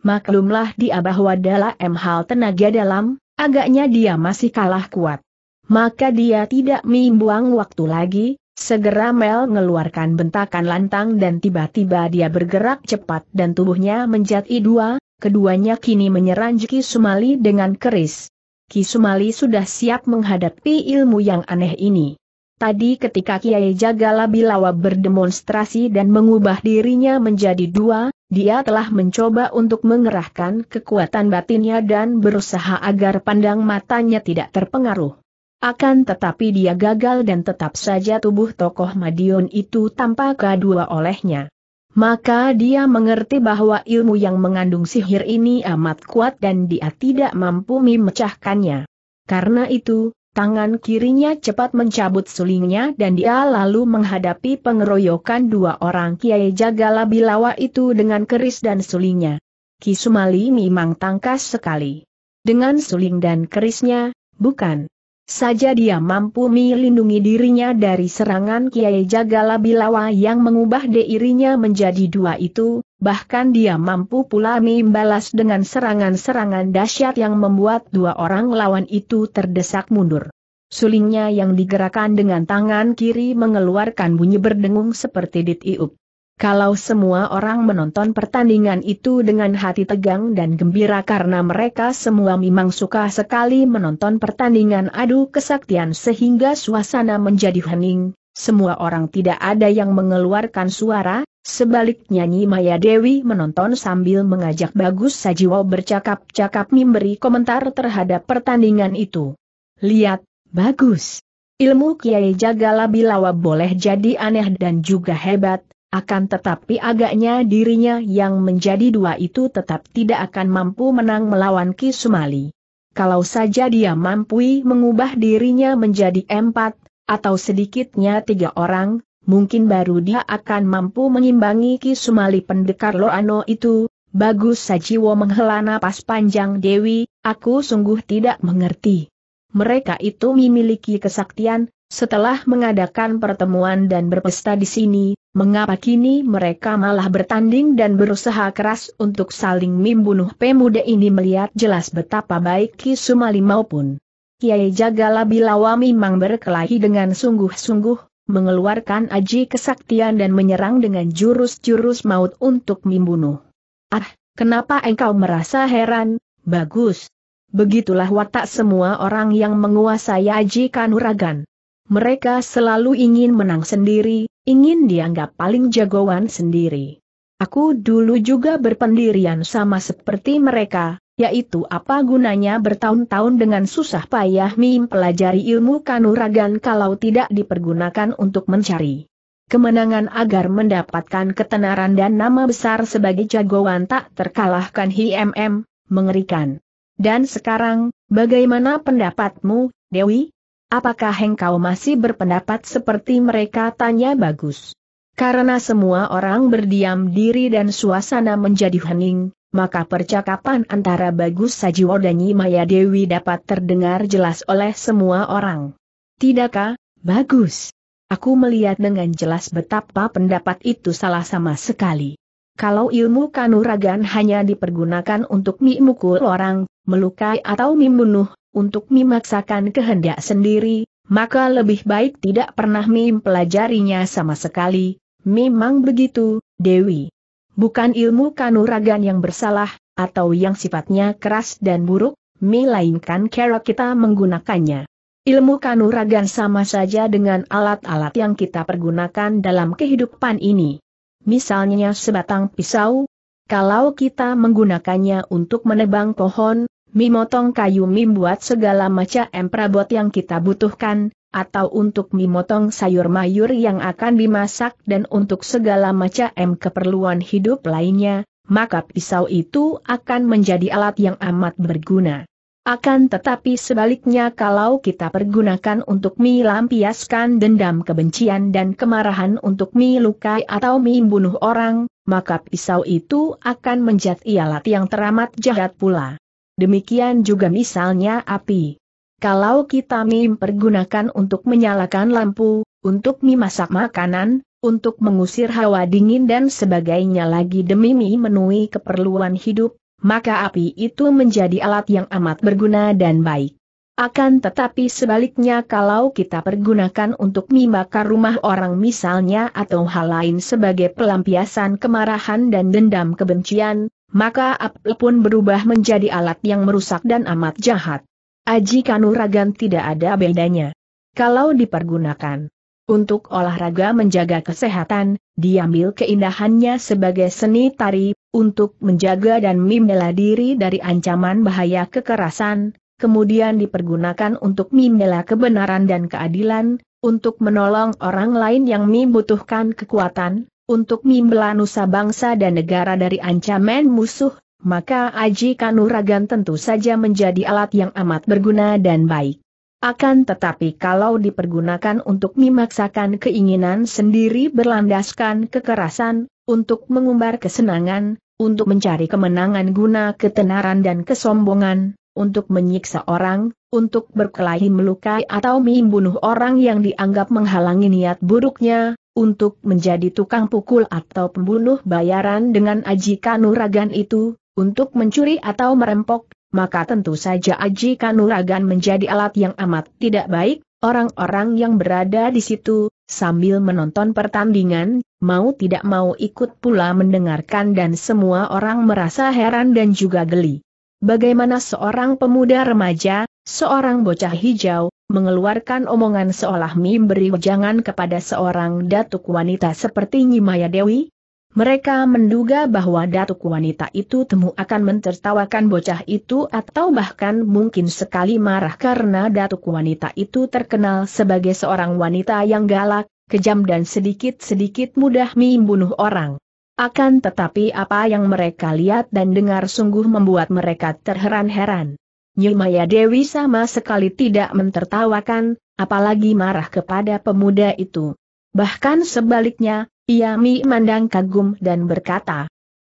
A: Maklumlah dia bahwa dalam hal tenaga dalam, agaknya dia masih kalah kuat. Maka dia tidak membuang waktu lagi, segera Mel mengeluarkan bentakan lantang dan tiba-tiba dia bergerak cepat dan tubuhnya menjadi dua, keduanya kini menyerang menyeranjuki Sumali dengan keris. Ki Sumali sudah siap menghadapi ilmu yang aneh ini. Tadi ketika Kiai Jagala Bilawa berdemonstrasi dan mengubah dirinya menjadi dua, dia telah mencoba untuk mengerahkan kekuatan batinnya dan berusaha agar pandang matanya tidak terpengaruh. Akan tetapi dia gagal dan tetap saja tubuh tokoh Madiun itu tampak kedua olehnya. Maka dia mengerti bahwa ilmu yang mengandung sihir ini amat kuat dan dia tidak mampu memecahkannya. Karena itu, tangan kirinya cepat mencabut sulingnya dan dia lalu menghadapi pengeroyokan dua orang Kiai Jagala Bilawa itu dengan keris dan sulingnya. Kisumali memang tangkas sekali. Dengan suling dan kerisnya, bukan saja dia mampu melindungi dirinya dari serangan Kiai Jagala Bilawa yang mengubah dirinya menjadi dua itu, bahkan dia mampu pula membalas dengan serangan-serangan dahsyat yang membuat dua orang lawan itu terdesak mundur. Sulingnya yang digerakkan dengan tangan kiri mengeluarkan bunyi berdengung seperti ditiup. Kalau semua orang menonton pertandingan itu dengan hati tegang dan gembira karena mereka semua memang suka sekali menonton pertandingan adu kesaktian sehingga suasana menjadi hening, semua orang tidak ada yang mengeluarkan suara, sebaliknya Nyi Maya Dewi menonton sambil mengajak Bagus Sajiwo bercakap-cakap memberi komentar terhadap pertandingan itu. Lihat, bagus. Ilmu Kiai Jagala boleh jadi aneh dan juga hebat, akan tetapi agaknya dirinya yang menjadi dua itu tetap tidak akan mampu menang melawan Ki Sumali. Kalau saja dia mampu mengubah dirinya menjadi empat, atau sedikitnya tiga orang, mungkin baru dia akan mampu mengimbangi Ki Sumali pendekar Loano itu. Bagus Sajiwo menghela napas panjang Dewi, aku sungguh tidak mengerti. Mereka itu memiliki kesaktian, setelah mengadakan pertemuan dan berpesta di sini, Mengapa kini mereka malah bertanding dan berusaha keras untuk saling membunuh pemuda ini melihat jelas betapa baik Ki Sumali maupun Kiai Jagala Bilawa memang berkelahi dengan sungguh-sungguh, mengeluarkan aji kesaktian dan menyerang dengan jurus-jurus maut untuk membunuh. Ah, kenapa engkau merasa heran? Bagus. Begitulah watak semua orang yang menguasai aji kanuragan. Mereka selalu ingin menang sendiri, Ingin dianggap paling jagoan sendiri. Aku dulu juga berpendirian sama seperti mereka, yaitu apa gunanya bertahun-tahun dengan susah payah mim pelajari ilmu kanuragan kalau tidak dipergunakan untuk mencari kemenangan agar mendapatkan ketenaran dan nama besar sebagai jagoan tak terkalahkan HMM, mengerikan. Dan sekarang, bagaimana pendapatmu, Dewi? Apakah engkau masih berpendapat seperti mereka? Tanya bagus. Karena semua orang berdiam diri dan suasana menjadi hening, maka percakapan antara Bagus Sajiwo dan Maya Dewi dapat terdengar jelas oleh semua orang. Tidakkah, Bagus? Aku melihat dengan jelas betapa pendapat itu salah sama sekali. Kalau ilmu kanuragan hanya dipergunakan untuk memukul orang, melukai atau membunuh, untuk memaksakan kehendak sendiri, maka lebih baik tidak pernah mempelajarinya sama sekali. Memang begitu, Dewi. Bukan ilmu kanuragan yang bersalah, atau yang sifatnya keras dan buruk, melainkan cara kita menggunakannya. Ilmu kanuragan sama saja dengan alat-alat yang kita pergunakan dalam kehidupan ini. Misalnya sebatang pisau, kalau kita menggunakannya untuk menebang pohon, mimotong kayu membuat segala macam perabot yang kita butuhkan, atau untuk mimotong sayur mayur yang akan dimasak dan untuk segala macam keperluan hidup lainnya, maka pisau itu akan menjadi alat yang amat berguna. Akan tetapi sebaliknya kalau kita pergunakan untuk melampiaskan dendam kebencian dan kemarahan untuk melukai atau membunuh orang, maka pisau itu akan menjadi alat yang teramat jahat pula demikian juga misalnya api. Kalau kita mempergunakan untuk menyalakan lampu, untuk memasak makanan, untuk mengusir hawa dingin dan sebagainya lagi demi memenuhi keperluan hidup, maka api itu menjadi alat yang amat berguna dan baik. Akan tetapi sebaliknya kalau kita pergunakan untuk membakar rumah orang misalnya atau hal lain sebagai pelampiasan kemarahan dan dendam kebencian, maka apel pun berubah menjadi alat yang merusak dan amat jahat. Aji kanuragan tidak ada bedanya. Kalau dipergunakan untuk olahraga menjaga kesehatan, diambil keindahannya sebagai seni tari, untuk menjaga dan membela diri dari ancaman bahaya kekerasan, kemudian dipergunakan untuk membela kebenaran dan keadilan, untuk menolong orang lain yang membutuhkan kekuatan, untuk membela nusa bangsa dan negara dari ancaman musuh, maka Aji Kanuragan tentu saja menjadi alat yang amat berguna dan baik. Akan tetapi kalau dipergunakan untuk memaksakan keinginan sendiri berlandaskan kekerasan, untuk mengumbar kesenangan, untuk mencari kemenangan guna ketenaran dan kesombongan, untuk menyiksa orang, untuk berkelahi melukai atau membunuh orang yang dianggap menghalangi niat buruknya, untuk menjadi tukang pukul atau pembunuh bayaran dengan Aji Kanuragan itu, untuk mencuri atau merempok, maka tentu saja Aji Kanuragan menjadi alat yang amat tidak baik, orang-orang yang berada di situ, sambil menonton pertandingan, mau tidak mau ikut pula mendengarkan dan semua orang merasa heran dan juga geli. Bagaimana seorang pemuda remaja, seorang bocah hijau, mengeluarkan omongan seolah memberi wejangan kepada seorang datuk wanita seperti Nyimaya Dewi? Mereka menduga bahwa datuk wanita itu temu akan mentertawakan bocah itu atau bahkan mungkin sekali marah karena datuk wanita itu terkenal sebagai seorang wanita yang galak, kejam dan sedikit-sedikit mudah membunuh orang. Akan tetapi apa yang mereka lihat dan dengar sungguh membuat mereka terheran-heran. Nyilmaya Dewi sama sekali tidak mentertawakan, apalagi marah kepada pemuda itu. Bahkan sebaliknya, ia memandang kagum dan berkata,